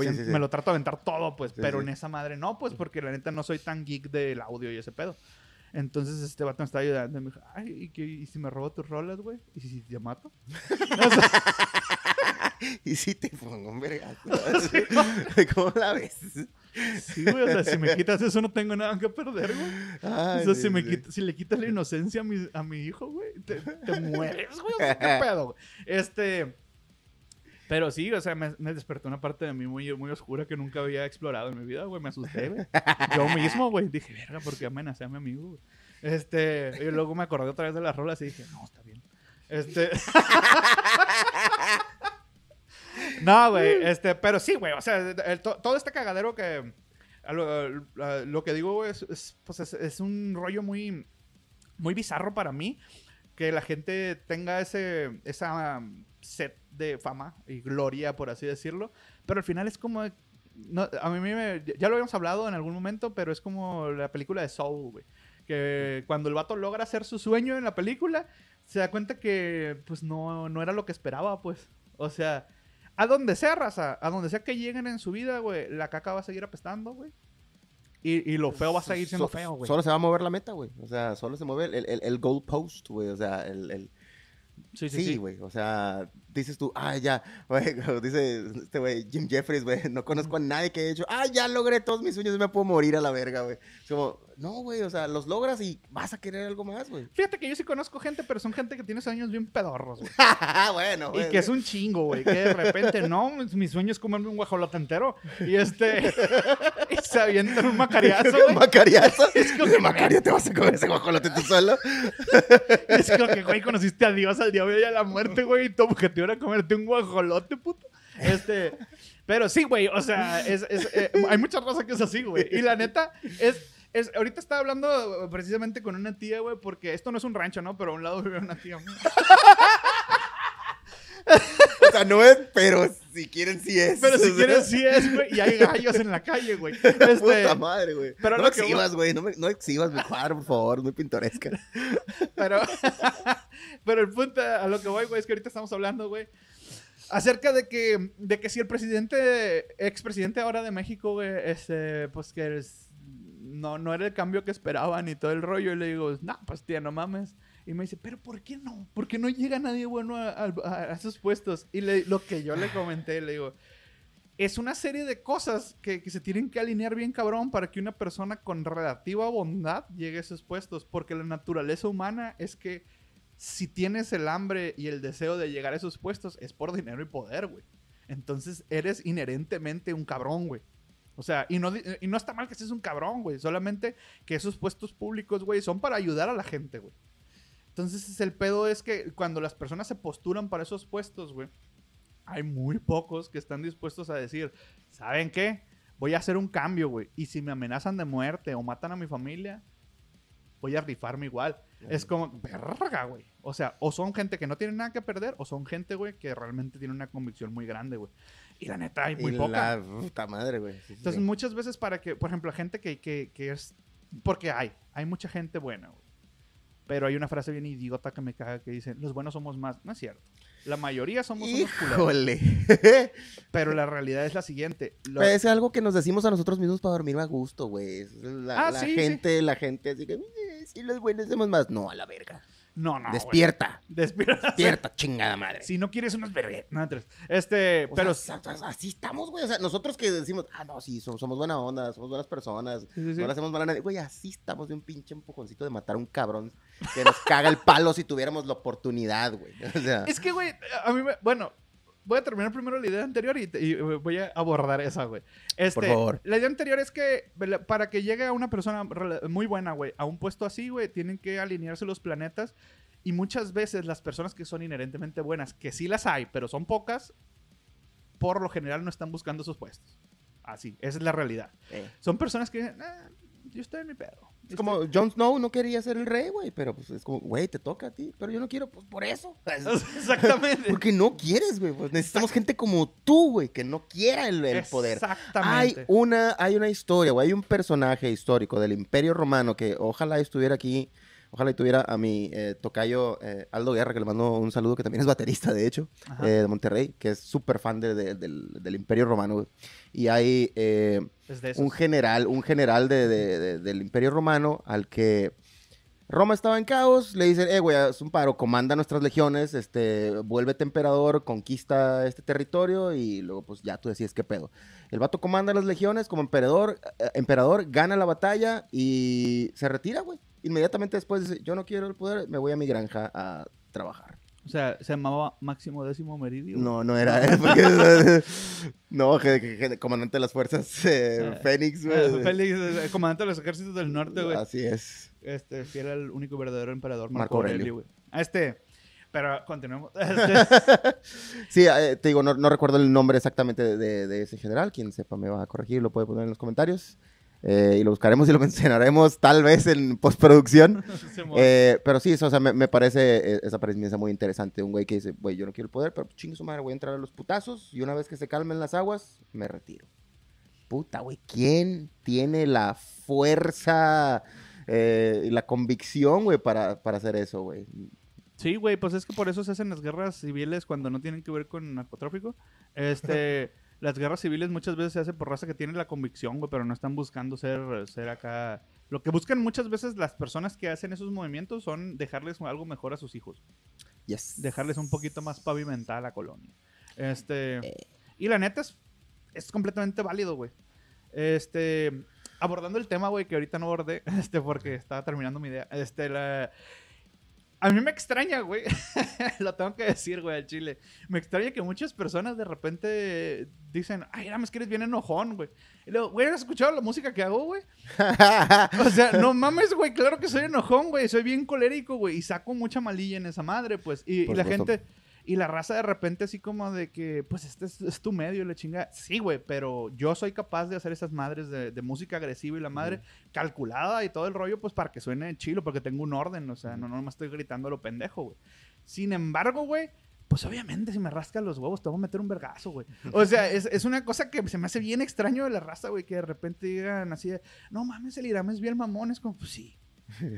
trato de aventar todo, pues, pero en esa madre no, pues, porque la neta no soy tan geek del audio y ese pedo. Entonces este vato me está ayudando y me dijo, ay, ¿y, si me robó tus rolas, güey? ¿Y si, te mato? y si te pongo un ¿Cómo la ves? Sí, güey, o sea, si me quitas eso no tengo nada que perder, güey. o sea, si, me si le quitas la inocencia a mi, a mi hijo, güey, te, te mueres, güey. qué pedo, güey. Este... Pero sí, o sea, me, despertó una parte de mí muy, muy oscura que nunca había explorado en mi vida, güey. Me asusté, güey. Yo mismo, güey. Dije, verga, ¿por qué amenacé a mi amigo, Este, y luego me acordé otra vez de las rolas y dije, no, está bien. Este. No, güey, este, pero sí, güey, o sea, todo este cagadero que... Lo, que digo pues, es, es un rollo muy, muy bizarro para mí que la gente tenga ese, esa um, set de fama y gloria, por así decirlo, pero al final es como... a mí me, ya lo habíamos hablado en algún momento, pero es como la película de Soul, güey que cuando el vato logra hacer su sueño en la película, se da cuenta que pues no, no era lo que esperaba, pues. O sea, a donde sea, raza, a donde sea que lleguen en su vida, güey, la caca va a seguir apestando, güey. Y, y, lo feo va a seguir siendo feo, güey. Solo se va a mover la meta, güey. O sea, solo se mueve el, el, el goal post, güey. O sea, el. Sí, sí, güey. O sea, dices tú, ah, ya, güey, dice este güey, Jim Jeffries, güey, no conozco a nadie que haya hecho, ah, ya logré todos mis sueños, me puedo morir a la verga, güey. como, no, güey, o sea, los logras y vas a querer algo más, güey. Fíjate que yo sí conozco gente, pero son gente que tiene sueños bien pedorros, güey. bueno, güey. Y que es un chingo, güey, que de repente, no, mi sueño es comerme un guajolote entero y este, y se avientan un macariazo, ¿Un macariazo? es como que, macario, te vas a comer ese guajolote tú solo. es como que, güey, conociste a Dios, al diablo y a la muerte, güey, y tu objetivo a comerte un guajolote, puto. Este, pero sí, güey, o sea, eh, hay muchas cosas que es así, güey. Y la neta, es, es, ahorita estaba hablando precisamente con una tía, güey, porque esto no es un rancho, ¿no? Pero a un lado vive una tía no es, pero si quieren sí es. Pero si quieren sí es, güey. Y hay gallos en la calle, güey. puta este, madre, güey. Pero no exigas, exhibas, güey. No, no exhibas mi cuadro, por favor. Muy pintoresca. Pero, pero el punto a lo que voy, güey, es que ahorita estamos hablando, güey acerca de que, de que si el presidente, expresidente ahora de México, güey, este, pues que no, no era el cambio que esperaban y todo el rollo, y le digo, no, nah, pues tía, no mames. Y me dice, pero ¿por qué no? ¿Por qué no llega nadie bueno a, esos puestos? Y lo que yo le comenté, le digo, es una serie de cosas que, que, se tienen que alinear bien cabrón para que una persona con relativa bondad llegue a esos puestos, porque la naturaleza humana es que si tienes el hambre y el deseo de llegar a esos puestos es por dinero y poder, güey. Entonces eres inherentemente un cabrón, güey. O sea, y no, y no está mal que seas un cabrón, güey. Solamente que esos puestos públicos, güey, son para ayudar a la gente, güey. Entonces, el pedo es que cuando las personas se postulan para esos puestos, güey, hay muy pocos que están dispuestos a decir, ¿saben qué? Voy a hacer un cambio, güey. Y si me amenazan de muerte o matan a mi familia, voy a rifarme igual. Es como, verga, güey. O sea, o son gente que no tiene nada que perder, o son gente, güey, que realmente tiene una convicción muy grande, güey. Y la neta, hay muy y poca. La puta madre, güey. Entonces, muchas veces para que, por ejemplo, gente que, que, que es. Porque hay, hay mucha gente buena, güey. Pero hay una frase bien idiota que me caga que dice, los buenos somos más. No es cierto. La mayoría somos ¡Híjole! unos Pero la realidad es la siguiente. Pues, es algo que nos decimos a nosotros mismos para dormir a gusto, güey. La, ah, gente, la gente así que, eh, sí, los buenos somos más. No, a la verga. No, no. Despierta. Despierta. Despierta, chingada madre. Si no quieres unas verguetas. No, este, pero. así estamos, güey. O sea, nosotros que decimos, ah, no, sí, somos, buena onda, somos buenas personas, no hacemos mal Güey, así estamos de un pinche empujoncito de matar a un cabrón que nos caga el palo si tuviéramos la oportunidad, güey. O sea. Es que, güey, a mí me. Bueno, voy a terminar primero la idea anterior y, eh, voy a abordar esa, güey. Por este, favor. La idea anterior es que para que llegue a una persona muy buena, güey, a un puesto así, güey, tienen que alinearse los planetas. Y muchas veces las personas que son inherentemente buenas, que sí las hay, pero son pocas, por lo general no están buscando esos puestos. Así, esa es la realidad. Eh. Son personas que dicen, ah, yo estoy en mi pedo como, Jon Snow no quería ser el rey, güey, pero pues es como, güey, te toca a ti, pero yo no quiero, pues por eso. Exactamente. Porque no quieres, güey, pues necesitamos gente como tú, güey, que no quiera el, poder. Exactamente. Hay una, hay una historia, güey, hay un personaje histórico del Imperio Romano que ojalá estuviera aquí Ojalá y tuviera a mi eh, tocayo eh, Aldo Guerra, que le mando un saludo, que también es baterista, de hecho, eh, de Monterrey, que es súper fan del, Imperio Romano. Y hay un general, un general del Imperio Romano al que Roma estaba en caos, le dicen, eh, güey, es un paro, comanda nuestras legiones, este, vuélvete emperador, conquista este territorio y luego pues ya tú decides qué pedo. El vato comanda las legiones como emperador, eh, emperador gana la batalla y se retira, güey. Inmediatamente después dice, yo no quiero el poder, me voy a mi granja a trabajar. O sea, ¿se llamaba Máximo Décimo Meridio? No, no era. Porque, no, comandante de las fuerzas eh, Fénix, güey. Fénix, eh, comandante de los ejércitos del norte, güey. Así es este, fiel al único verdadero emperador Marco, Aurelio, Este, pero continuemos. sí, eh, te digo, no, recuerdo el nombre exactamente de, ese general. Quien sepa me va a corregir, lo puede poner en los comentarios. Eh, y lo buscaremos y lo mencionaremos tal vez en postproducción. Eh, pero sí, eso, o sea, me, parece esa apariencia muy interesante. Un güey que dice, güey, yo no quiero el poder, pero chingue su madre, voy a entrar a los putazos y una vez que se calmen las aguas, me retiro. Puta, güey, ¿quién tiene la fuerza? Eh, la convicción, güey, para, hacer eso, güey. Sí, güey, pues es que por eso se hacen las guerras civiles cuando no tienen que ver con narcotráfico. Este, las guerras civiles muchas veces se hacen por raza que tiene la convicción, güey, pero no están buscando ser, ser acá. Lo que buscan muchas veces las personas que hacen esos movimientos son dejarles algo mejor a sus hijos. Yes. Dejarles un poquito más pavimentada la colonia. Este, eh. y la neta es, es completamente válido, güey. Este, abordando el tema, güey, que ahorita no abordé, este, porque estaba terminando mi idea. Este, la... A mí me extraña, güey. Lo tengo que decir, güey, al chile. Me extraña que muchas personas de repente dicen, ay, nada más que eres bien enojón, güey. Y luego, güey, ¿has escuchado la música que hago, güey? o sea, no mames, güey, claro que soy enojón, güey. Soy bien colérico, güey. Y saco mucha malilla en esa madre, pues. Y, la gente... Y la raza de repente así como de que, pues este es, tu medio le la chinga. Sí, güey, pero yo soy capaz de hacer esas madres de, música agresiva y la madre calculada y todo el rollo, pues para que suene chilo, porque tengo un orden, o sea, no nomás estoy gritando lo pendejo, güey. Sin embargo, güey, pues obviamente si me rascan los huevos te voy a meter un vergazo, güey. O sea, es, es, una cosa que se me hace bien extraño de la raza, güey, que de repente digan así de, no mames, el Irame es bien mamón, es como, pues sí.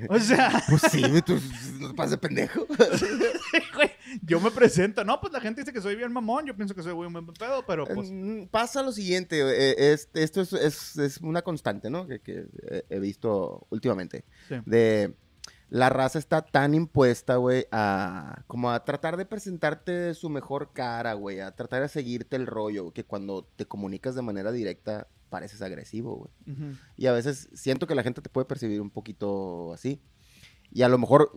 O sea. Pues sí, tú no te de pendejo. yo me presento. No, pues la gente dice que soy bien mamón. Yo pienso que soy muy pedo, pero pues, mm, Pasa lo siguiente. Eh, este, esto es, una constante, ¿no? Que, eh, he visto últimamente. De. La raza está tan impuesta, güey, a como a tratar de presentarte su mejor cara, güey, a tratar de seguirte el rollo, que cuando te comunicas de manera directa pareces agresivo, güey. Y a veces siento que la gente te puede percibir un poquito así. Y a lo mejor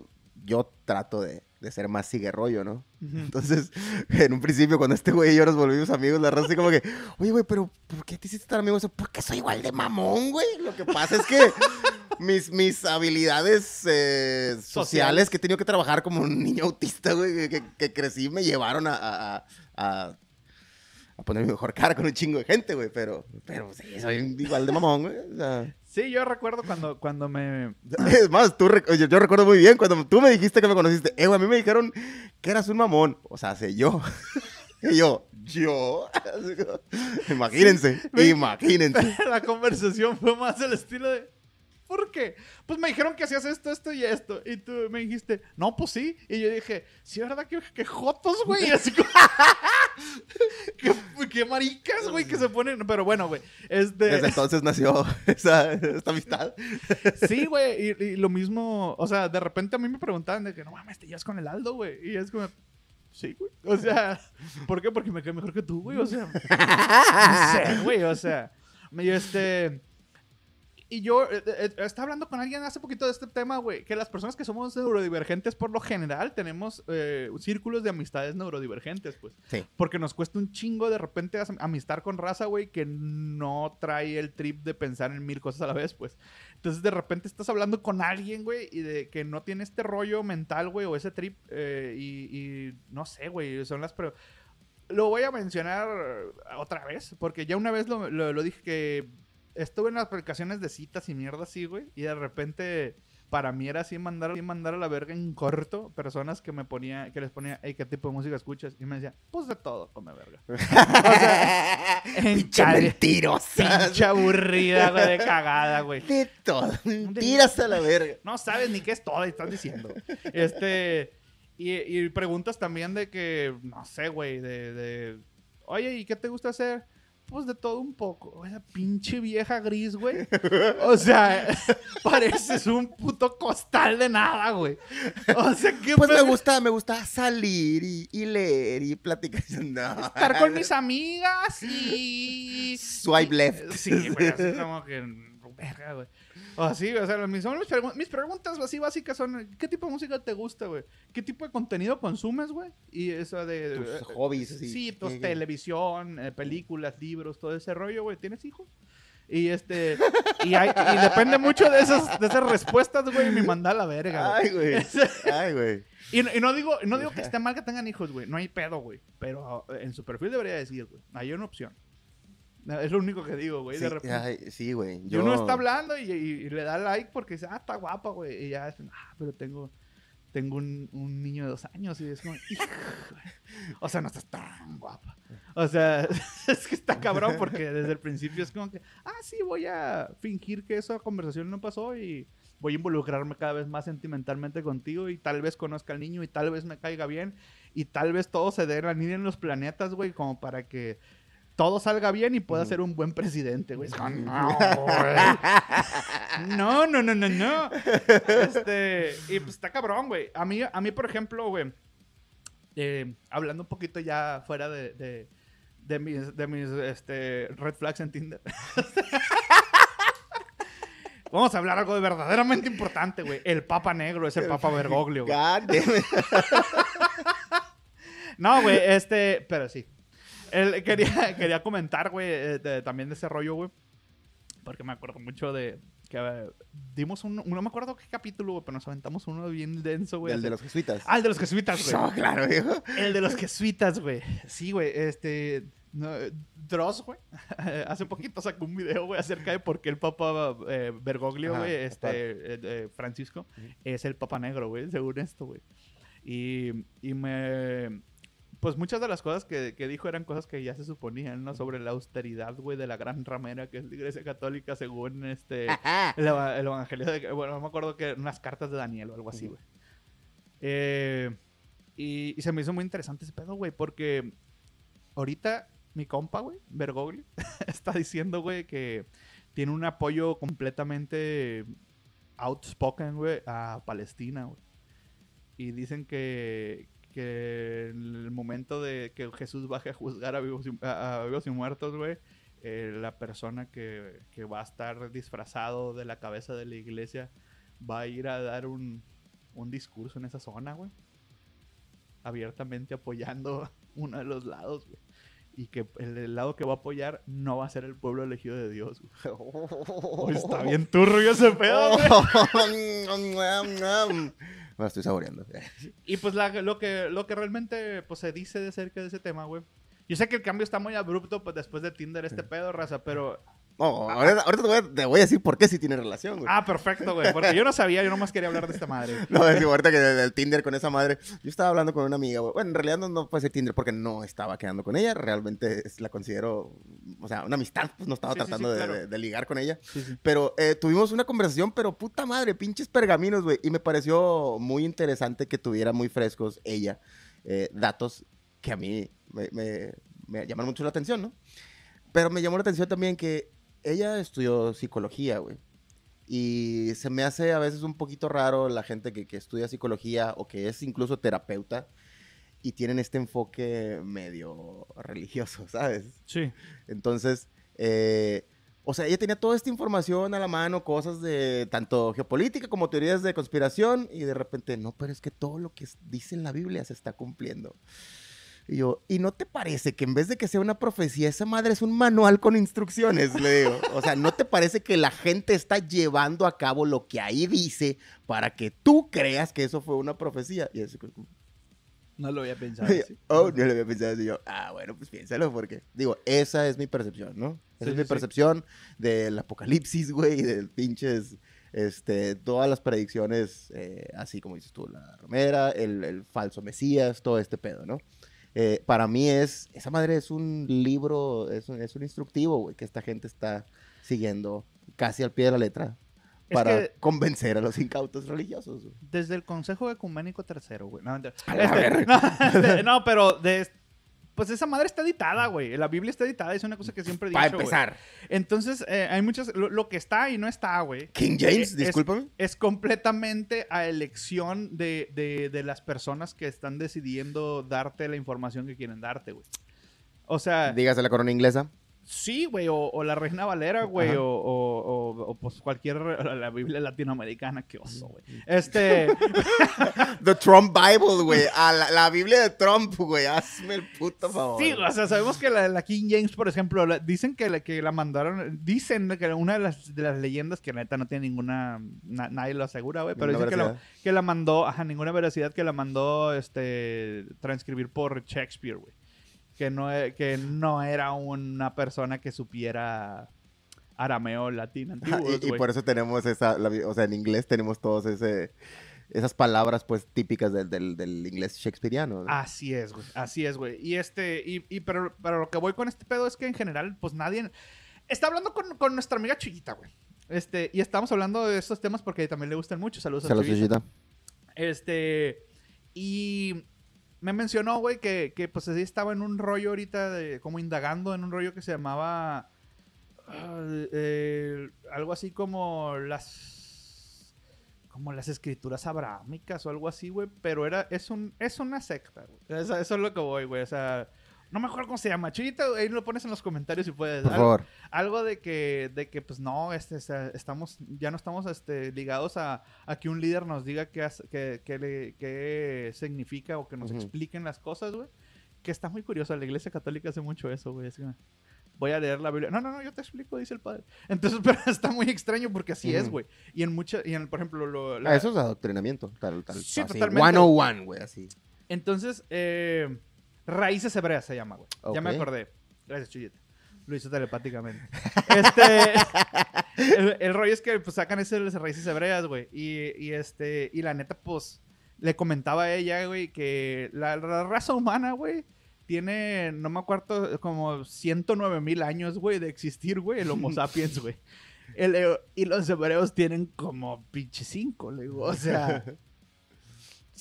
yo trato de, de ser más sigue ¿no? Entonces, en un principio, cuando este güey y yo nos volvimos amigos, la raza así como que, oye, güey, pero ¿por qué te hiciste tan amigo? Porque soy igual de mamón, güey. Lo que pasa es que mis, mis habilidades eh, sociales, que he tenido que trabajar como un niño autista, güey, que, crecí, me llevaron a poner mi mejor cara con un chingo de gente, güey. Pero, pero sí, soy igual de mamón, güey. O sea, sí, yo recuerdo cuando, cuando me... Es más, tú yo, recuerdo muy bien cuando tú me dijiste que me conociste. Eh, a mí me dijeron que eras un mamón. O sea, sé yo. yo, yo. imagínense, imagínense. La conversación fue más el estilo de... ¿Por qué? Pues me dijeron que hacías esto, esto y esto. Y tú me dijiste, no, pues sí. Y yo dije, sí, ¿verdad? Que, jotos, güey. así como, pues, ¿Qué, maricas, güey, que se ponen. Pero bueno, güey. Este... Desde entonces nació esa, esta amistad. sí, güey. Y, lo mismo, o sea, de repente a mí me preguntaban de que, no mames, te llevas con el Aldo, güey. Y es como, Sí, güey. O sea, ¿por qué? Porque me cae mejor que tú, güey. O sea, güey. O sea, yo este. Y yo eh, eh, eh, estaba hablando con alguien hace poquito de este tema, güey, que las personas que somos neurodivergentes por lo general tenemos círculos de amistades neurodivergentes, pues. Sí. Porque nos cuesta un chingo de repente amistar con raza, güey, que no trae el trip de pensar en mil cosas a la vez, pues. Entonces de repente estás hablando con alguien, güey, y de que no tiene este rollo mental, güey, o ese trip, y, no sé, güey, son las... Pero Lo voy a mencionar otra vez, porque ya una vez lo dije que estuve en las aplicaciones de citas y mierda así, güey. Y de repente, para mí era así mandar, mandar a la verga en corto personas que me ponía, que les ponía, ¿qué tipo de música escuchas? Y me decía, pues de todo, come pues verga. o sea, mentirosa. aburrida, güey, de cagada, güey. De todo, mentiras a la verga. No sabes ni qué es todo y estás diciendo. Este... Y, preguntas también de que, no sé, güey, de, oye, ¿y qué te gusta hacer? pues de todo un poco. Esa pinche vieja gris, güey. O sea, pareces un puto costal de nada, güey. O sea, que Pues me gusta, me gusta salir y, leer y platicar. Estar con mis amigas y. Swipe left. Sí, güey, así como que. Verga, güey. Así, o sea, mis, mis, preguntas así básicas son, ¿qué tipo de música te gusta, güey? ¿Qué tipo de contenido consumes, güey? Y eso de... Tus eh, eh, hobbies, Sí, tus pues, televisión, eh, películas, libros, todo ese rollo, güey. ¿Tienes hijos? Y este. Y, depende mucho de esas, de esas respuestas, güey. Me manda a la verga. Ay, güey. Ay, güey. y, y, no digo, no digo que esté mal que tengan hijos, güey. No hay pedo, güey. Pero en su perfil debería decir, güey. Hay una opción es lo único que digo, güey. Sí, güey. Yo... Y uno está hablando y, le da like porque dice, ah, está guapa, güey. Y ya es, ah, pero tengo, tengo un, niño de dos años. Y es como, O sea, no estás tan guapa. O sea, es que está cabrón porque desde el principio es como que, ah, sí, voy a fingir que esa conversación no pasó y voy a involucrarme cada vez más sentimentalmente contigo y tal vez conozca al niño y tal vez me caiga bien y tal vez todo se dé la en los planetas, güey, como para que todo salga bien y pueda ser un buen presidente, güey. No, no, no, no, no, Este, y pues está cabrón, güey. A mí, a mí por ejemplo, güey, eh, hablando un poquito ya fuera de, de, de mis, de mis este, red flags en Tinder. Vamos a hablar algo de verdaderamente importante, güey. El Papa Negro es el Papa Bergoglio, güey. No, güey, este, pero sí, él quería, quería comentar, güey, eh, también de ese rollo, güey. Porque me acuerdo mucho de que eh, dimos un, no me acuerdo qué capítulo, güey, pero nos aventamos uno bien denso, güey. El de los jesuitas. Ah, el de los jesuitas, güey. claro, güey! El de los jesuitas, güey. Sí, güey, este... No, Dross, güey, hace poquito sacó un video, güey, acerca de por qué el Papa eh, Bergoglio, güey, este, Francisco, es el Papa Negro, güey, según esto, güey. Y, y me, pues muchas de las cosas que, dijo eran cosas que ya se suponían, ¿no? Sobre la austeridad, güey, de la gran ramera que es la iglesia católica según este el, evangelio bueno, no me acuerdo que unas cartas de Daniel o algo así, güey. Eh, y, se me hizo muy interesante ese pedo, güey, porque ahorita mi compa, güey, Bergoglio, está diciendo, güey, que tiene un apoyo completamente outspoken, güey, a Palestina, güey. Y dicen que, que en el momento de que Jesús baje a juzgar a vivos y, muertos, güey, eh, la persona que, que, va a estar disfrazado de la cabeza de la iglesia va a ir a dar un, un discurso en esa zona, güey. Abiertamente apoyando uno de los lados, güey y que el, lado que va a apoyar no va a ser el pueblo elegido de Dios. Oh, está bien turbio ese pedo. Me estoy saboreando. y pues lo, que, lo que realmente pues, se dice de cerca de ese tema, güey. Yo sé que el cambio está muy abrupto pues, después de Tinder, este pedo, raza, pero no, ahorita, te, voy a, decir por qué si tiene relación, Ah, perfecto, güey. Porque yo no sabía, yo no nomás quería hablar de esta madre. no, es ahorita que del Tinder con esa madre. Yo estaba hablando con una amiga, güey. Bueno, en realidad no, no fue Tinder porque no estaba quedando con ella. Realmente la considero, o sea, una amistad. Pues no estaba tratando de, ligar con ella. Pero eh, tuvimos una conversación, pero puta madre, pinches pergaminos, güey. Y me pareció muy interesante que tuviera muy frescos ella eh, datos que a mí me, me, mucho la atención, ¿no? Pero me llamó la atención también que ella estudió psicología, güey. Y se me hace a veces un poquito raro la gente que, estudia psicología o que es incluso terapeuta y tienen este enfoque medio religioso, ¿sabes? Sí. Entonces, eh, o sea, ella tenía toda esta información a la mano, cosas de tanto geopolítica como teorías de conspiración y de repente, no, pero es que todo lo que dice en la Biblia se está cumpliendo. Y yo, ¿y no te parece que en vez de que sea una profecía, esa madre es un manual con instrucciones? Le digo, o sea, ¿no te parece que la gente está llevando a cabo lo que ahí dice para que tú creas que eso fue una profecía? Y no lo había pensado. así. oh, no lo había pensado. Así. yo, ah, bueno, pues piénsalo, porque, digo, esa es mi percepción, ¿no? Esa es mi percepción del apocalipsis, güey, del pinches. Este, todas las predicciones, eh, así como dices tú, la romera, el falso mesías, todo este pedo, ¿no? Eh, para mí es, esa madre es un libro, es un, es un instructivo, que esta gente está siguiendo casi al pie de la letra para convencer a los incautos religiosos. Desde el Consejo Ecuménico Tercero, güey. No, este, este, pero pues esa madre está editada, güey. La Biblia está editada, es una cosa que siempre digo. Para empezar. Entonces, eh, hay muchas. Lo, que está y no está, güey. King eh, James, discúlpame. Es, completamente a elección de, de las personas que están decidiendo darte la información que quieren darte, güey. O sea. Dígase la corona inglesa. Sí, güey, o, la Reina Valera, güey, o, pues cualquier, la Biblia latinoamericana, qué oso, güey. Mm. Este... The Trump Bible, güey, la, Biblia de Trump, güey, hazme el puto favor. Sí, o sea, sabemos que la, King James, por ejemplo, dicen que la, que la mandaron, dicen que una de las, de las leyendas, que neta no tiene ninguna, nadie lo asegura, güey, pero dicen que la, que la mandó, ajá, ninguna veracidad, que la mandó, este, transcribir por Shakespeare, güey que no, e, que no era una persona que supiera arameo latín antiguo. y, por eso tenemos esa, o sea, en inglés tenemos todos ese esas palabras pues típicas del, inglés shakespeariano. Así es, güey. Así es, güey. Y este, y, pero, lo que voy con este pedo es que en general, pues nadie. Está hablando con, nuestra amiga Chuyita, güey. Este, y estamos hablando de estos temas porque también le gustan mucho. Saludos, Saludos a Chuyita. Este. Y me mencionó, güey, que, que pues así estaba en un rollo ahorita, de, como indagando en un rollo que se llamaba ah, eh, algo así como las como las escrituras abrámicas o algo así, güey, pero era es un es una secta, Eso, eso es lo que voy, güey, o sea, no me acuerdo cómo se llama. Chuyita, ahí lo pones en los comentarios si puedes. algo, de que, de que pues no, este, estamos, ya no estamos este, ligados a, que un líder nos diga qué, qué, significa o que nos expliquen las cosas, güey. Que está muy curioso. La iglesia católica hace mucho eso, güey. voy a leer la Biblia. No, no, no, yo te explico, dice el padre. Entonces, pero está muy extraño porque así es, güey. Y en muchas, y en, por ejemplo, lo, ah, eso es adoctrinamiento, tal, tal. Sí, así, totalmente. 101, güey, así. Entonces, eh Raíces hebreas se llama, güey. Ya me acordé. Gracias, Chuyete. Lo hizo telepáticamente. este. El, rollo es que pues, sacan las raíces hebreas, güey. Y, este. Y la neta, pues. Le comentaba a ella, güey, que la, raza humana, güey tiene, no me acuerdo, como 109 mil años, güey, de existir, güey, el Homo sapiens, güey. Eh, y los hebreos tienen como pinche cinco, le o sea,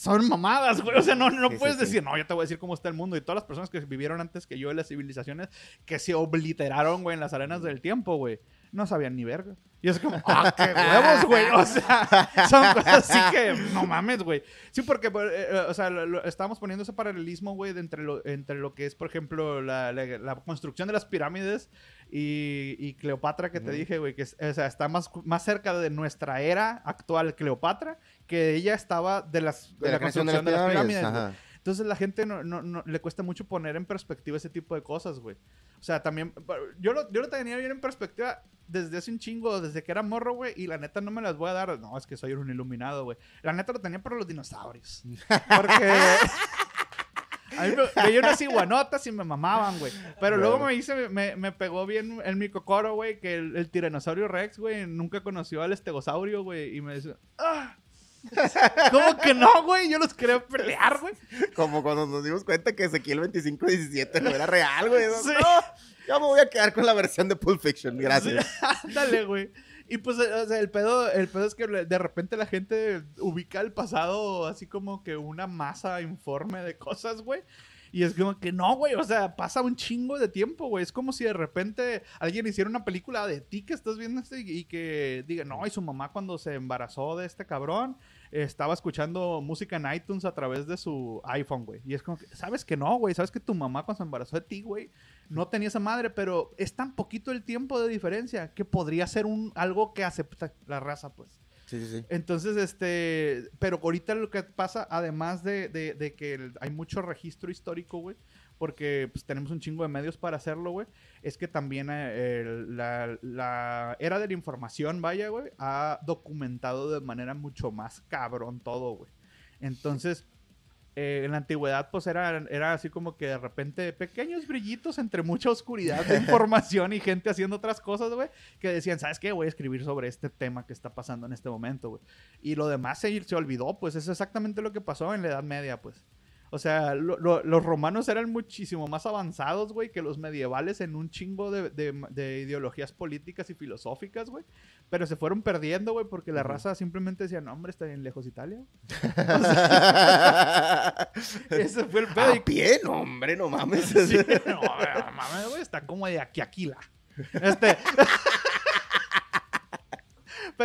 son mamadas, güey. O sea, no, puedes decir, no, yo te voy a decir cómo está el mundo. Y todas las personas que vivieron antes que yo en las civilizaciones que se obliteraron, güey, en las arenas del tiempo, güey, no sabían ni verga. Y es como, ¡ah, qué huevos, güey! O sea, son cosas así que, no mames, güey. Sí, porque, eh, eh, o sea, estábamos poniendo ese paralelismo, güey, entre lo, entre lo que es, por ejemplo, la, construcción de las pirámides y, Cleopatra, que te dije, güey, que está más, más cerca de nuestra era actual Cleopatra que ella estaba de las la, construcción de, las pirámides. Entonces la gente le cuesta mucho poner en perspectiva ese tipo de cosas, güey. O sea, también yo lo, yo lo tenía bien en perspectiva desde hace un chingo, desde que era morro, güey, y la neta no me las voy a dar. No, es que soy un iluminado, güey. La neta lo tenía para los dinosaurios. Porque A mí me, veía unas iguanotas y me mamaban, güey. Pero luego me hice, me, pegó bien el micocoro, güey, que el, tiranosaurio Rex, güey, nunca conoció al estegosaurio, güey. Y me dice... ¡ah! ¿Cómo que no, güey? Yo los quería pelear, güey. Como cuando nos dimos cuenta que Ezequiel 25-17 no era real, güey. No, yo me voy a quedar con la versión de Pulp Fiction, gracias. Dale, güey. Y pues, eh, el pedo, el pedo es que de repente la gente ubica el pasado así como que una masa informe de cosas, güey. Y es como que no, güey, o sea, pasa un chingo de tiempo, güey. Es como si de repente alguien hiciera una película de ti que estás viendo este y, que diga, no, y su mamá cuando se embarazó de este cabrón estaba escuchando música en iTunes a través de su iPhone, güey. Y es como que, sabes que no, güey, sabes que tu mamá cuando se embarazó de ti, güey, no tenía esa madre, pero es tan poquito el tiempo de diferencia que podría ser un, algo que acepta la raza, pues. Sí, sí, Entonces, este, pero ahorita lo que pasa, además de, que hay mucho registro histórico, güey, porque pues, tenemos un chingo de medios para hacerlo, güey, es que también eh, la, la, era de la información, vaya, güey, ha documentado de manera mucho más cabrón todo, güey. Entonces... Eh, en la antigüedad pues era, era así como que de repente pequeños brillitos entre mucha oscuridad de información y gente haciendo otras cosas, güey, que decían, ¿sabes qué? Voy a escribir sobre este tema que está pasando en este momento, güey. Y lo demás se, se olvidó, pues es exactamente lo que pasó en la Edad Media, pues. O sea, los romanos eran muchísimo más avanzados, güey, que los medievales en un chingo de, ideologías políticas y filosóficas, güey. Pero se fueron perdiendo, güey, porque la raza simplemente decía, no, hombre, está bien lejos Italia. ese fue el pedo. A pie, no, hombre, no mames. no, mames, güey, está como de aquí a Aquila. Este.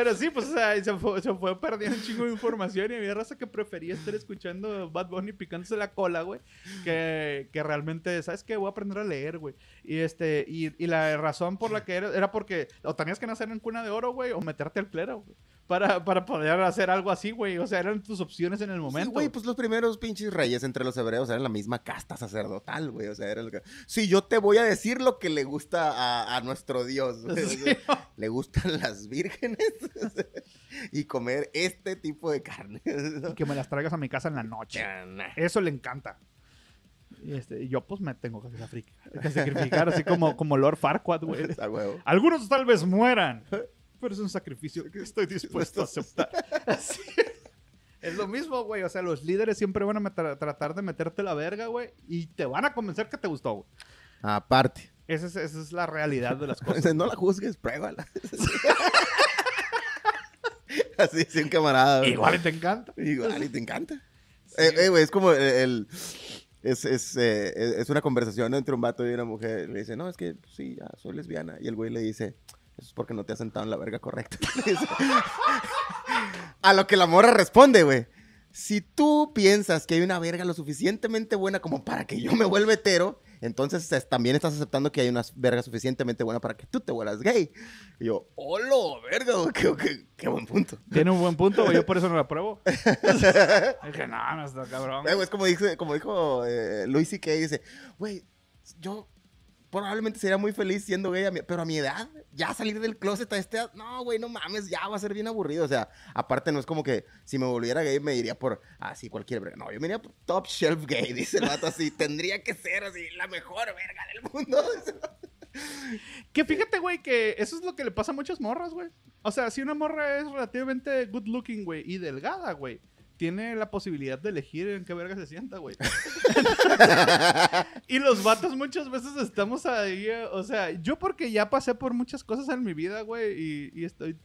Pero sí, pues o sea, se, fue, perdiendo un chingo de información y había raza que prefería estar escuchando Bad Bunny picándose la cola, güey, que, realmente, ¿sabes qué? Voy a aprender a leer, güey. Y, este, y, y la razón por la que era, era porque o tenías que nacer en cuna de oro, güey, o meterte al clero, güey para, poder hacer algo así, güey. O sea, eran tus opciones en el momento. Sí, güey, pues los primeros pinches reyes entre los hebreos eran la misma casta sacerdotal, güey. O sea, era lo que... Sí, yo te voy a decir lo que le gusta a, nuestro Dios. Le gustan las vírgenes y comer este tipo de carne. Y que me las traigas a mi casa en la noche. Ah, Eso le encanta. Este, y yo pues me tengo que sacrificar, que sacrificar así como, como Lord Farquaad, güey. Algunos tal vez mueran, pero es un sacrificio que estoy dispuesto a aceptar. Es lo mismo, güey. O sea, los líderes siempre van a tratar de meterte la verga, güey. Y te van a convencer que te gustó, güey. Aparte. Esa es, la realidad de las cosas. no la juzgues, pruébala. Así sí, un camarada. Igual y te encanta. Igual y te encanta. Eh, eh es como el... es, eh, es, una conversación entre un vato y una mujer. Le dice, no, es que sí, ya soy lesbiana. Y el güey le dice, eso es porque no te has sentado en la verga correcta. a lo que la morra responde, güey. Si tú piensas que hay una verga lo suficientemente buena como para que yo me vuelva hetero, entonces también estás aceptando que hay una verga suficientemente buena para que tú te vuelvas gay. Y yo, ¡holo, verga! Qué, buen punto! Tiene un buen punto, yo por eso no la apruebo. dije, no, no cabrón. es como, dijo eh, Luis y que dice, güey, yo probablemente sería muy feliz siendo gay, pero a mi edad, ya salir del closet a este edad, no, güey, no mames, ya va a ser bien aburrido. O sea, aparte no es como que si me volviera gay me iría por así ah, cualquier verga. No, yo me iría por top shelf gay, dice el vato así. Tendría que ser así la mejor verga del mundo. que fíjate, güey, que eso es lo que le pasa a muchas morras, güey. O sea, si una morra es relativamente good looking, güey, y delgada, güey tiene la posibilidad de elegir en qué verga se sienta, güey. y los vatos muchas veces estamos ahí, eh, o sea, yo porque ya pasé por muchas cosas en mi vida, güey, y, estoy,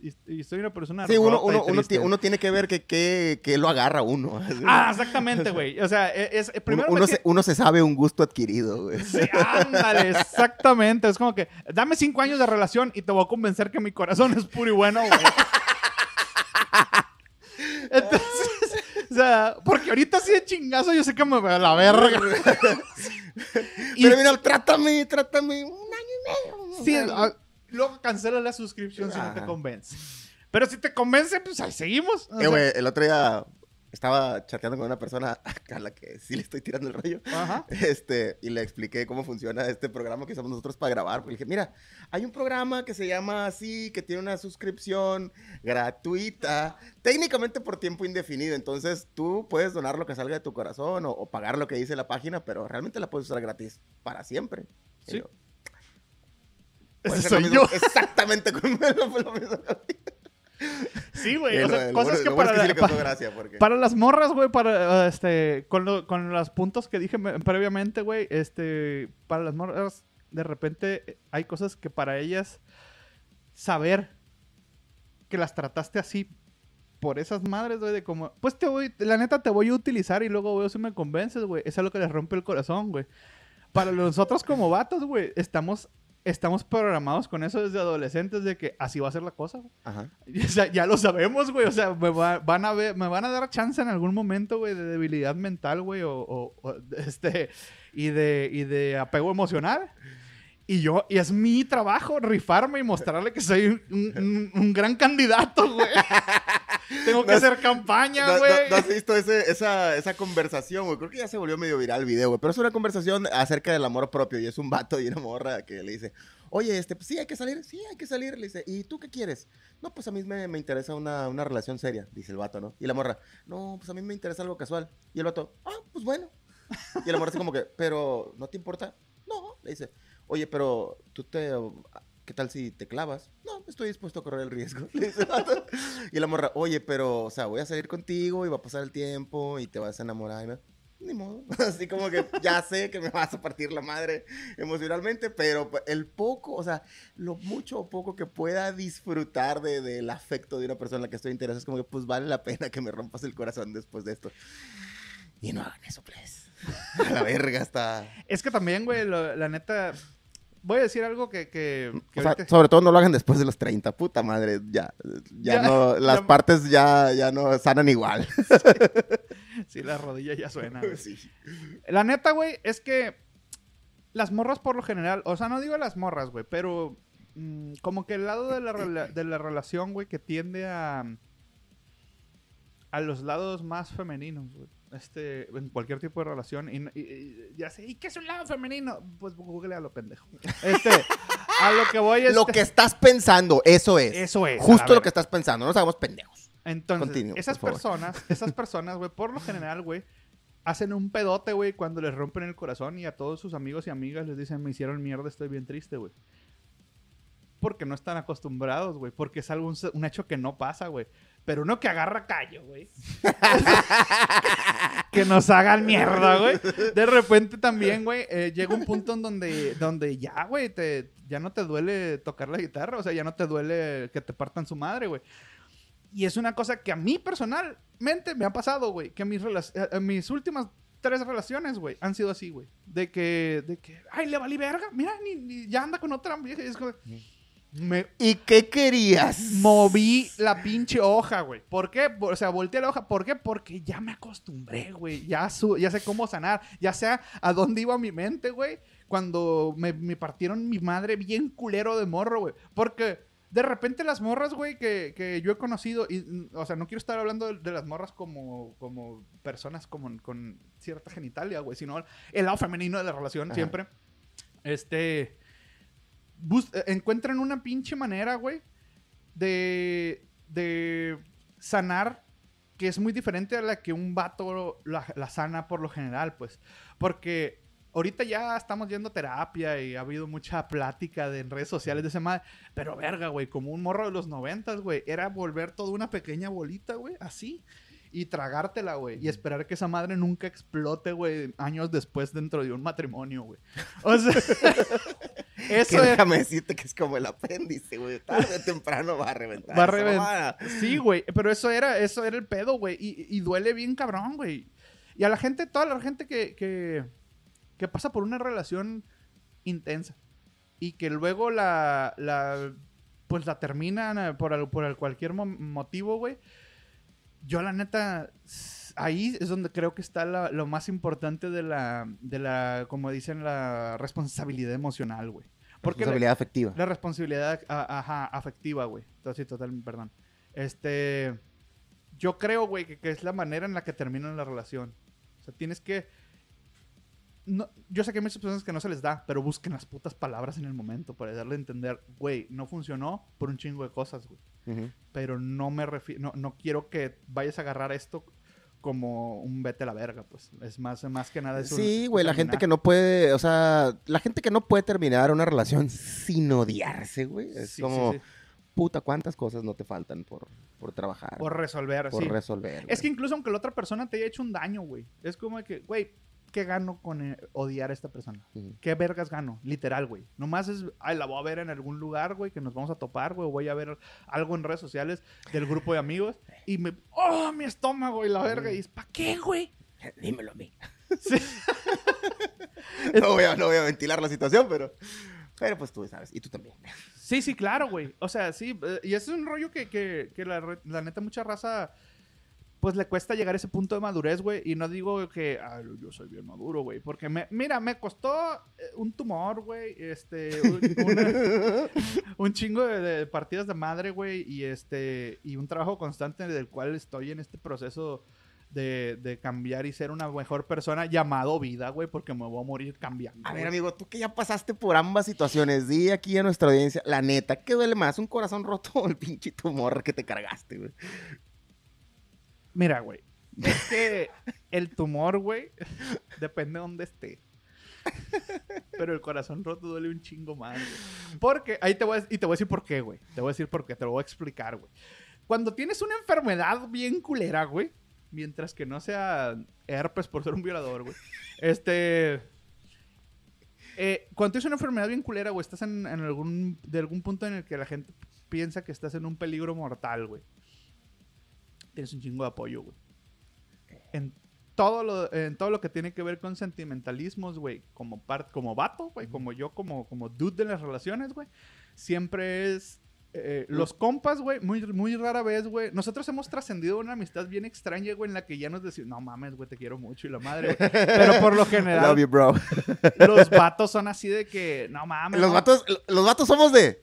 una persona... Sí, uno, uno, uno, tiene que ver que, lo agarra uno. Ah, exactamente, güey. O sea, e, es, primero... Uno, se, uno se sabe un gusto adquirido, güey. Sí, ándale, exactamente. Es como que, dame cinco años de relación y te voy a convencer que mi corazón es puro y bueno, güey. Entonces, O sea, porque ahorita así de chingazo yo sé que me voy a la verga. Pero mira, trátame, trátame un año y medio. Sí, ah, luego cancela la suscripción si no te convence. Pero si te convence, pues ahí seguimos. eh, el otro día estaba chateando con una persona a la que sí le estoy tirando el rollo. Este, y le expliqué cómo funciona este programa que usamos nosotros para grabar. le dije, mira, hay un programa que se llama así, que tiene una suscripción gratuita, técnicamente por tiempo indefinido. Entonces tú puedes donar lo que salga de tu corazón o, pagar lo que dice la página, pero realmente la puedes usar gratis para siempre. Sí. Ese yo. Exactamente lo mismo. Sí, güey. cosas que, para, las morras, güey, para eh, este, con, con los puntos que dije previamente, güey, este, para las morras, de repente eh, hay cosas que para ellas saber que las trataste así por esas madres, güey, de como, pues te voy, la neta te voy a utilizar y luego veo si me convences, güey. es algo que les rompe el corazón, güey. Para nosotros como vatos, güey, estamos estamos programados con eso desde adolescentes de que así va a ser la cosa. O sea, ya lo sabemos, güey. O sea, me, van a ver, me van a dar chance en algún momento, güey, de debilidad mental, güey, o, este, y de, y de apego emocional. Y yo, y es mi trabajo rifarme y mostrarle que soy un, un gran candidato, güey. Tengo que hacer campaña, güey. No, has visto esa, esa, conversación, güey? Creo que ya se volvió medio viral el video, güey. Pero es una conversación acerca del amor propio y es un vato y una morra que le dice, oye, este, pues, sí, hay que salir, sí, hay que salir. Le dice, ¿y tú qué quieres? No, pues a mí me, me interesa una, una, relación seria, dice el vato, ¿no? Y la morra, no, pues a mí me interesa algo casual. Y el vato, ah, pues bueno. Y la morra así como que, pero, ¿no te importa? No, le dice, oye, pero tú te ¿qué tal si te clavas? No, estoy dispuesto a correr el riesgo. y la morra, oye, pero, o sea, voy a salir contigo y va a pasar el tiempo y te vas a enamorar. Ni modo. Así como que ya sé que me vas a partir la madre emocionalmente, pero el poco, o sea, lo mucho o poco que pueda disfrutar del afecto de una persona en la que estoy interesado, es como que pues vale la pena que me rompas el corazón después de esto. Y no hagan eso, please. A la verga está. Es que también, güey, la neta, voy a decir algo que... sobre todo no lo hagan después de los 30, puta madre, ya, ya, no, las partes ya, ya no sanan igual. Sí, la rodilla ya suena. La neta, güey, es que las morras por lo general, o sea, no digo las morras, güey, pero mm, como que el lado de la, de la relación, güey, que tiende a... A los lados más femeninos, güey este, en cualquier tipo de relación y, ya sé, ¿y qué es un lado femenino? Pues google a lo pendejo. Este, a lo que voy es... Lo que estás pensando, eso es. Eso es. Justo lo que estás pensando, no sabemos pendejos. Entonces, esas personas, esas personas, güey, por lo general, güey, hacen un pedote, güey, cuando les rompen el corazón y a todos sus amigos y amigas les dicen, me hicieron mierda, estoy bien triste, güey. Porque no están acostumbrados, güey, porque es algo, un, un hecho que no pasa, güey pero uno que agarra callo, güey. que nos hagan mierda, güey. De repente también, güey, eh, llega un punto en donde, donde ya, güey, ya no te duele tocar la guitarra, o sea, ya no te duele que te partan su madre, güey. Y es una cosa que a mí personalmente me ha pasado, güey, que mis, eh, eh, mis últimas tres relaciones, güey, han sido así, güey. De que, de que, ay, le valí verga, mira, ya anda con otra vieja. Y es como, ¿Y qué querías? Moví la pinche hoja, güey. ¿Por qué? O sea, volteé la hoja. ¿Por qué? Porque ya me acostumbré, güey. Ya, su... ya sé cómo sanar. Ya sé a dónde iba mi mente, güey. Cuando me, partieron mi madre bien culero de morro, güey. Porque de repente las morras, güey, que, yo he conocido, y, o sea, no quiero estar hablando de, las morras como, como personas como, con cierta genitalia, güey, sino el lado femenino de la relación siempre. Este eh, encuentran una pinche manera, güey, de, de sanar que es muy diferente a la que un vato la, sana por lo general, pues. Porque ahorita ya estamos yendo a terapia y ha habido mucha plática en redes sociales de ese madre. Pero verga, güey, como un morro de los noventas, güey. Era volver toda una pequeña bolita, güey, así. Y tragártela, güey. Y esperar que esa madre nunca explote, güey, años después dentro de un matrimonio, güey. O sea... es... Déjame decirte que es como el apéndice, güey. Tarde o temprano va a reventar. Va a reventar. Sí, güey. Pero eso era, eso era el pedo, güey. Y, duele bien cabrón, güey. Y a la gente, toda la gente que, pasa por una relación intensa y que luego la, pues la terminan eh, por, por cualquier motivo, güey. Yo la neta ahí es donde creo que está lo más importante de la, de la, como dicen, la responsabilidad emocional, güey. Porque responsabilidad afectiva. La responsabilidad, ajá, afectiva, güey. Entonces, sí, total, perdón. Este, yo creo, güey, que, es la manera en la que terminan la relación. O sea, tienes que... yo sé que hay muchas personas que no se les da, pero busquen las putas palabras en el momento para darle a entender, güey, no funcionó por un chingo de cosas, güey. Pero no me refiero, no, no quiero que vayas a agarrar esto como un vete a la verga, pues. Es más, más que nada eso. Sí, güey, la gente que no puede, o sea, la gente que no puede terminar una relación sin odiarse, güey. Es como, puta, cuántas cosas no te faltan por, trabajar. Por resolver, por Por resolver. Es que incluso aunque la otra persona te haya hecho un daño, güey. Es como que, güey, ¿qué gano con eh, odiar a esta persona? ¿Qué vergas gano? Literal, güey. Nomás es, ay, la voy a ver en algún lugar, güey, que nos vamos a topar, güey, o voy a ver algo en redes sociales del grupo de amigos y me, oh, mi estómago y la verga. Y es, ¿para qué, güey? Dímelo a mí. no, voy a, ventilar la situación, pero... Pero pues tú sabes, y tú también. Sí, sí, claro, güey. O sea, sí, eh, y ese es un rollo que, que, la, neta mucha raza pues le cuesta llegar a ese punto de madurez, güey. Y no digo que, yo soy bien maduro, güey. Porque, me, mira, me costó eh, un tumor, güey. Este, un, chingo de, partidas de madre, güey. Y este, y un trabajo constante del cual estoy en este proceso de, de cambiar y ser una mejor persona llamado vida, güey. Porque me voy a morir cambiando. A ver, amigo, tú que ya pasaste por ambas situaciones, di aquí a nuestra audiencia, la neta, ¿qué duele más? ¿Un corazón roto o el pinche tumor que te cargaste, güey? Mira, güey. Es que el tumor, güey, depende de dónde esté. Pero el corazón roto duele un chingo más, güey. Porque, ahí te voy a, y te voy a decir por qué, güey. Te voy a decir por qué, te lo voy a explicar, güey. Cuando tienes una enfermedad bien culera, güey, mientras que no sea herpes por ser un violador, güey. Este. Eh, cuando tienes una enfermedad bien culera, güey, estás en, en, algún, de algún punto en el que la gente piensa que estás en un peligro mortal, güey. Es un chingo de apoyo, güey. En todo lo, en todo lo que tiene que ver con sentimentalismos, güey, como part, como vato, güey, como yo, como, como dude de las relaciones, güey, siempre es eh, los compas, güey, muy, muy rara vez, güey. Nosotros hemos trascendido una amistad bien extraña, güey, en la que ya nos decimos, no mames, güey, te quiero mucho y la madre. Pero por lo general. Love you, bro. los vatos son así de que, no mames. Los, los vatos somos de.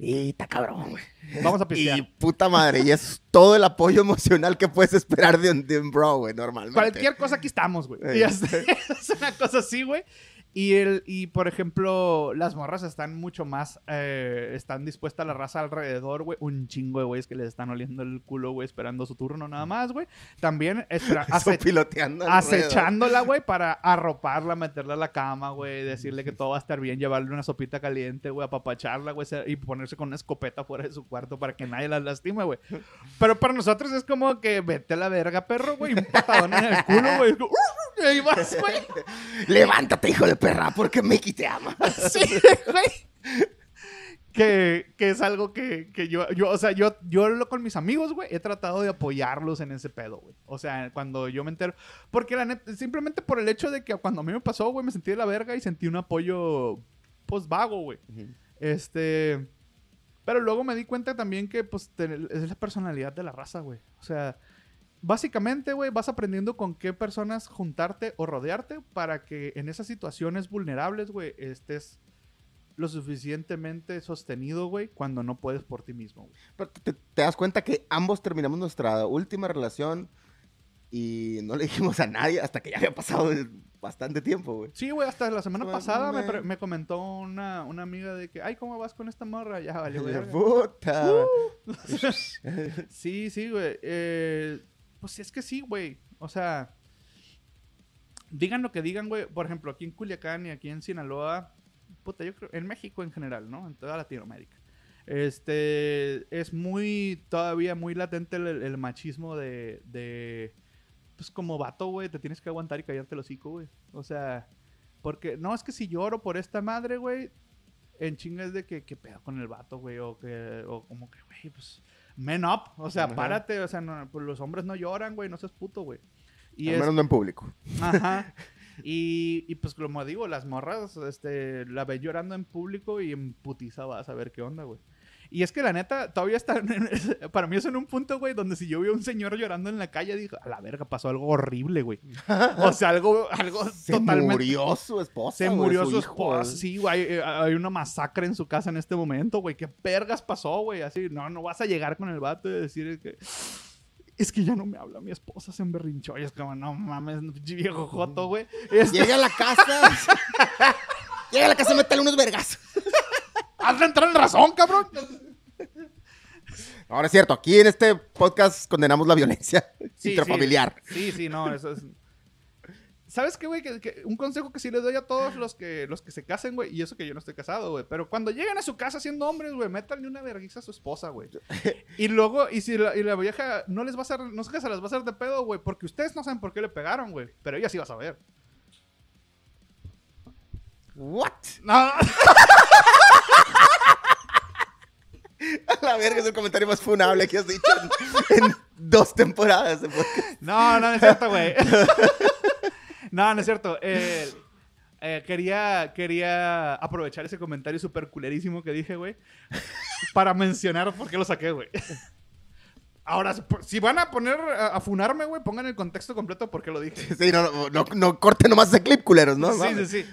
Y está cabrón, güey. Vamos a pistear. Y puta madre, y es todo el apoyo emocional que puedes esperar de un, de bro, güey, normalmente. Cualquier cosa aquí estamos, güey. Eh, y es una cosa así, güey. Y, el, y por ejemplo, las morras están mucho más. Eh, están dispuestas a la raza alrededor, güey. Un chingo de güeyes que les están oliendo el culo, güey, esperando su turno nada mm. más, güey. También ace piloteando acechándola, güey, para arroparla, meterla a la cama, güey. Mm, decirle que todo va a estar bien, llevarle una sopita caliente, güey, apapacharla, güey, y ponerse con una escopeta fuera de su cuarto para que nadie la lastime, güey. Pero para nosotros es como que vete a la verga, perro, güey, un patadón en el culo, güey. Uh, uh, uh", y ahí vas, güey. Levántate, hijo de perra, porque Mickey te ama. Sí, güey. Que, es algo que, yo, yo, o sea, yo, yo lo, con mis amigos, güey, he tratado de apoyarlos en ese pedo, güey. O sea, cuando yo me entero, porque la neta, simplemente por el hecho de que cuando a mí me pasó, güey, me sentí de la verga y sentí un apoyo, pues, vago, güey. Este, pero luego me di cuenta también que, pues, es la personalidad de la raza, güey. O sea, Básicamente, güey, vas aprendiendo con qué personas juntarte o rodearte para que en esas situaciones vulnerables, güey, estés lo suficientemente sostenido, güey, cuando no puedes por ti mismo, güey. Pero te, das cuenta que ambos terminamos nuestra última relación y no le dijimos a nadie hasta que ya había pasado bastante tiempo, güey. Sí, güey, hasta la semana pasada me, comentó una, amiga de que, ay, ¿cómo vas con esta morra? Ya, vale, güey. puta! sí, sí, güey. Eh pues es que sí, güey. O sea, digan lo que digan, güey. Por ejemplo, aquí en Culiacán y aquí en Sinaloa, puta, yo creo, en México en general, ¿no? En toda Latinoamérica. Este, es muy, todavía muy latente el, machismo de, de, pues como vato, güey, te tienes que aguantar y callarte el hocico, güey. O sea, porque, no, es que si lloro por esta madre, güey, en es de que, que pedo con el vato, güey, o que, o como que, güey, pues, men up, o sea, párate, o sea, pues los hombres no lloran, güey, no seas puto, güey. Y Al menos en público. Ajá. Y, y, pues como digo, las morras, este, la ve llorando en público y en putiza vas a ver qué onda, güey. Y es que la neta, todavía está. Para mí es en un punto, güey, donde si yo veo a un señor llorando en la calle, digo, a la verga, pasó algo horrible, güey. O sea, algo, algo se Se murió su esposa. Se murió su, esposa. Eh. Sí, güey. Eh, hay, una masacre en su casa en este momento, güey. ¿Qué vergas pasó, güey? Así, no, no vas a llegar con el vato y decir que es que ya no me habla mi esposa, se emberrinchó. Y es como, no mames, viejo joto, güey. Llega a la casa. llega a la casa, métale unos vergazos. Hazle entrar en razón, cabrón. Ahora es cierto, aquí en este podcast condenamos la violencia intrafamiliar. Sí, sí, no, eso es. ¿Sabes qué, güey? Que, un consejo que sí les doy a todos los que, los que se casen, güey, y eso que yo no estoy casado, güey, pero cuando lleguen a su casa siendo hombres, güey, métanle una vergüenza a su esposa, güey. Y luego, y si la, y la vieja no les va a hacer, no sé qué se las va a hacer de pedo, güey, porque ustedes no saben por qué le pegaron, güey, pero ella sí va a saber. ¿What? No. A la verga, es el comentario más funable que has dicho en, dos temporadas. De no, no, no es cierto, güey. No, no es cierto. Eh, eh, quería, quería aprovechar ese comentario súper culerísimo que dije, güey, para mencionar por qué lo saqué, güey. Ahora, si van a poner a, funarme, güey, pongan el contexto completo por qué lo dije. Sí, no, no, corten nomás ese clip, culeros, ¿no? Sí, sí, sí.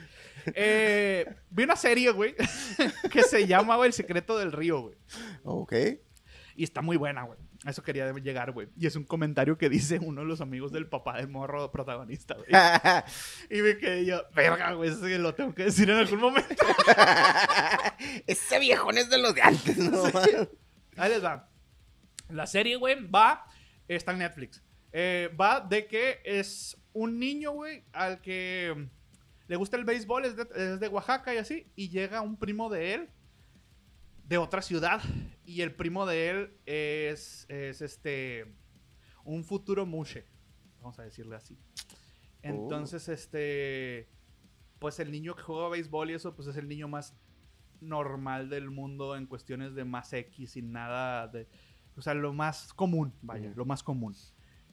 Eh, vi una serie, güey, que se llama El secreto del río, güey. Ok. Y está muy buena, güey. A eso quería llegar, güey. Y es un comentario que dice uno de los amigos del papá del morro protagonista, güey. y me quedé yo, verga, güey, eso lo tengo que decir en algún momento. Ese viejón es de los de antes, ¿no? Ahí les va. La serie, güey, va. Está en Netflix. Eh, va de que es un niño, güey, al que le gusta el béisbol, es de, Oaxaca y así, y llega un primo de él de otra ciudad y el primo de él es, es este un futuro mushe, vamos a decirle así. Oh. Entonces, este pues el niño que juega béisbol y eso pues es el niño más normal del mundo en cuestiones de más X y nada de o sea, lo más común, vaya, lo más común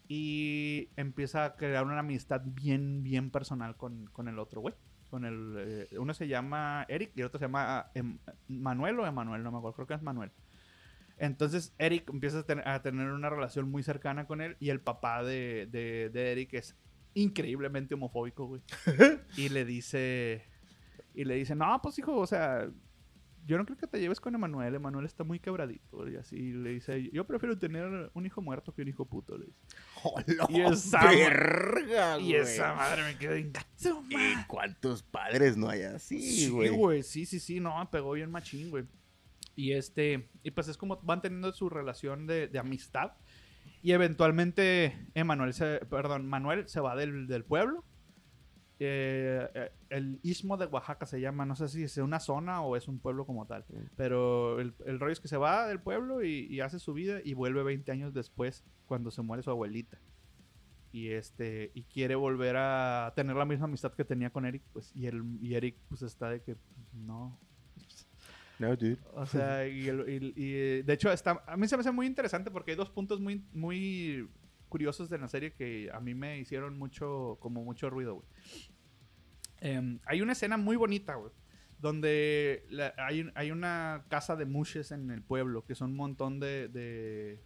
y empieza a crear una amistad bien, bien personal con, el otro güey. Con el, eh, uno se llama Eric y el otro se llama ah, em, Manuel o Emanuel, no me acuerdo, creo que es Manuel. Entonces Eric empieza a, tener una relación muy cercana con él y el papá de, de Eric es increíblemente homofóbico, güey. y le dice, y le dice, no, pues hijo, o sea, yo no creo que te lleves con Emanuel. Emanuel está muy quebradito. Y así le dice, yo prefiero tener un hijo muerto que un hijo puto. Le dice. y esa, verga, Y esa madre me quedó en ¿Cuántos padres no hay así, güey? Sí, güey. Sí, sí, sí. No, pegó bien machín, güey. Y este, y pues es como van teniendo su relación de, amistad. Y eventualmente, Emanuel, se, perdón, Manuel se va del, del pueblo eh, eh, el istmo de Oaxaca se llama, no sé si es una zona o es un pueblo como tal, pero el, rollo es que se va del pueblo y, hace su vida y vuelve 20 años después cuando se muere su abuelita. Y, este, y quiere volver a tener la misma amistad que tenía con Eric, pues, y, el, Eric pues está de que no. No, dude. O sea, y, de hecho está, a mí se me hace muy interesante porque hay dos puntos muy, muy curiosos de la serie que a mí me hicieron mucho, como mucho ruido, em, hay una escena muy bonita, güey, donde hay, una casa de mushes en el pueblo, que son un montón de...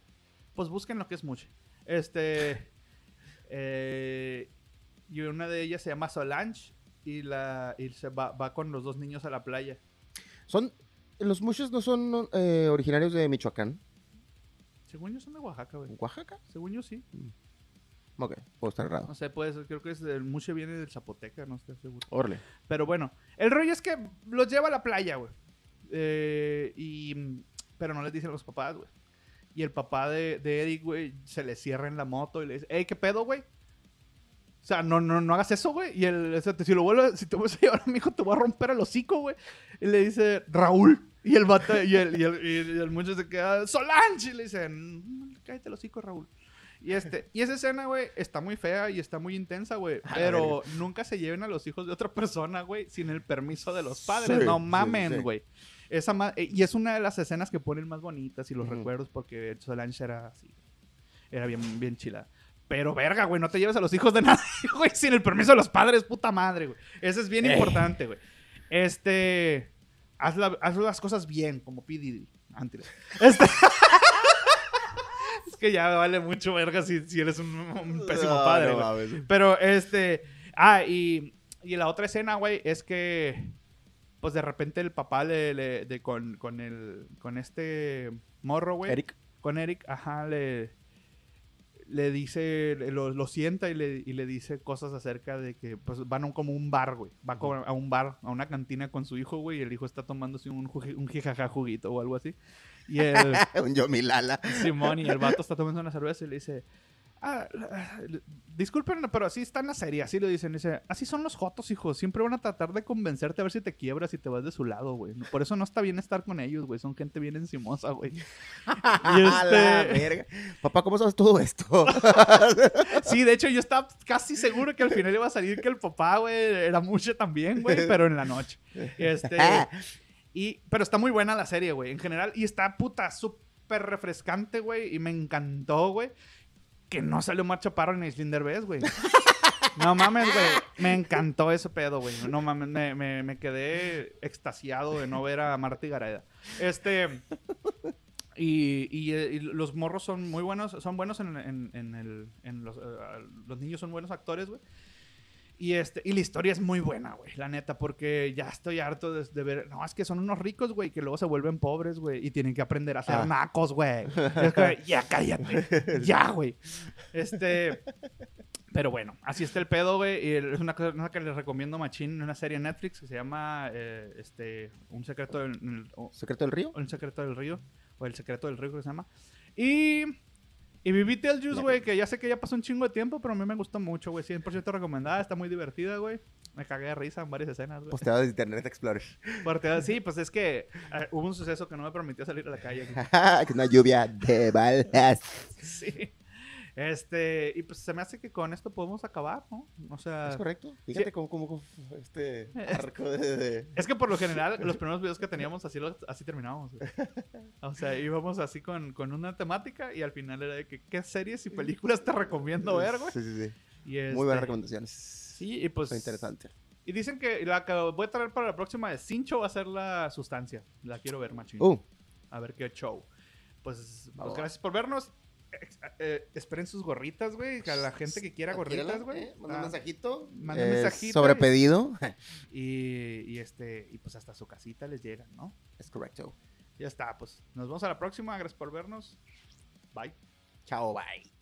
pues busquen lo que es mushe. Este... Eh, y una de ellas se llama Solange y, la, se va, con los dos niños a la playa. Son... Los mushes no son eh, originarios de Michoacán. Según yo son de Oaxaca, güey. ¿Oaxaca? Según yo sí. Mm. Ok, puedo estar raro. No sé, puede ser, creo que es el mucho viene del Zapoteca, no estoy seguro. Orle. Pero bueno, el rollo es que los lleva a la playa, güey. Eh, y, pero no les dicen a los papás, güey. Y el papá de, Eric, güey, se le cierra en la moto y le dice, hey, ¿qué pedo, güey? O sea, no, no, no hagas eso, güey. Y el, o sea, si lo vuelves, si te vuelves a llevar a mi hijo, te voy a romper el hocico, güey. Y le dice, Raúl. Y el y el, y muchacho se queda, Solange, le dicen, mm, cállate los hijos, Raúl. Y, este, y esa escena, güey, está muy fea y está muy intensa, güey. Pero nunca se lleven a los hijos de otra persona, güey, sin el permiso de los padres. no mamen, güey. Esa eh, y es una de las escenas que ponen más bonitas y los recuerdos porque Solange era así. Era bien, bien chila. Pero verga, güey, no te lleves a los hijos de nadie, güey, sin el permiso de los padres, puta madre, güey. Eso es bien importante, güey. Este haz, las cosas bien, como Pidi Antes. Este, es que ya vale mucho verga si, eres un, pésimo padre. Pero este. Ah, y, y la otra escena, güey, es que. Pues de repente el papá le, con, con, el, con este morro, güey. Eric. Con Eric, ajá, le le dice, lo, sienta y le, dice cosas acerca de que, pues, van a un, como un bar, güey. Va a un bar, a una cantina con su hijo, güey, y el hijo está tomando un, un jijaja juguito o algo así. Y el, un Simón, y el vato está tomando una cerveza y le dice, Ah, ah, disculpen, pero así en la serie así lo dicen. Dice, así son los jotos, hijos Siempre van a tratar de convencerte a ver si te quiebras y te vas de su lado, güey. Por eso no está bien estar con ellos, güey. Son gente bien encimosa, güey. Este verga. Papá, ¿cómo sabes todo esto? sí, de hecho, yo estaba casi seguro que al final iba a salir que el papá, güey, era mucho también, güey, pero en la noche. Este, y, pero está muy buena la serie, güey, en general. Y está puta, súper refrescante, güey. Y me encantó, güey que no salió mucho Chaparro ni Slender Bess, güey. No mames, güey. Me encantó ese pedo, güey. No mames, me, me, quedé extasiado de no ver a Marta y Este. Y, eh, y, los morros son muy buenos, son buenos en, en, el. En los, eh, los niños son buenos actores, güey. Y, este, y la historia es muy buena, güey, la neta, porque ya estoy harto de, ver. No, es que son unos ricos, güey, que luego se vuelven pobres, güey, y tienen que aprender a ser macos, ah. güey. Es que, ya cállate, ya, güey. Este. Pero bueno, así está el pedo, güey. Y Es una cosa, que les recomiendo machín, una serie en Netflix que se llama eh, este, Un secreto del... ¿Secreto del río? Un secreto del río, o El secreto del río que se llama. Y y vi juice, güey, que ya sé que ya pasó un chingo de tiempo, pero a mí me gustó mucho, güey. 100% recomendada, está muy divertida, güey. Me cagué de risa en varias escenas, güey. Posteado pues de Internet Explorer. Posteado, sí, pues es que hubo un suceso que no me permitió salir a la calle. que una lluvia de balas. sí. Este, y pues se me hace que con esto podemos acabar, ¿no? O sea. Es correcto. Fíjate cómo, este arco de, Es que por lo general, los primeros videos que teníamos así, así terminábamos. O sea, íbamos así con, una temática y al final era de ¿qué series y películas te recomiendo ver, güey? Sí, sí, sí. Y Muy buenas este, recomendaciones. Sí, y pues. interesante. Y dicen que la que voy a traer para la próxima de Cincho va a ser la sustancia. La quiero ver, machín. Uh. A ver qué show. pues, pues gracias por vernos. Eh, esperen sus gorritas, güey. A la gente que quiera gorritas, eh, güey. manda un ah, mensajito. un eh, mensajito. Sobre pedido. Y, este, y pues hasta su casita les llegan, ¿no? Es correcto. Ya está, pues nos vemos a la próxima. Gracias por vernos. Bye. Chao, bye.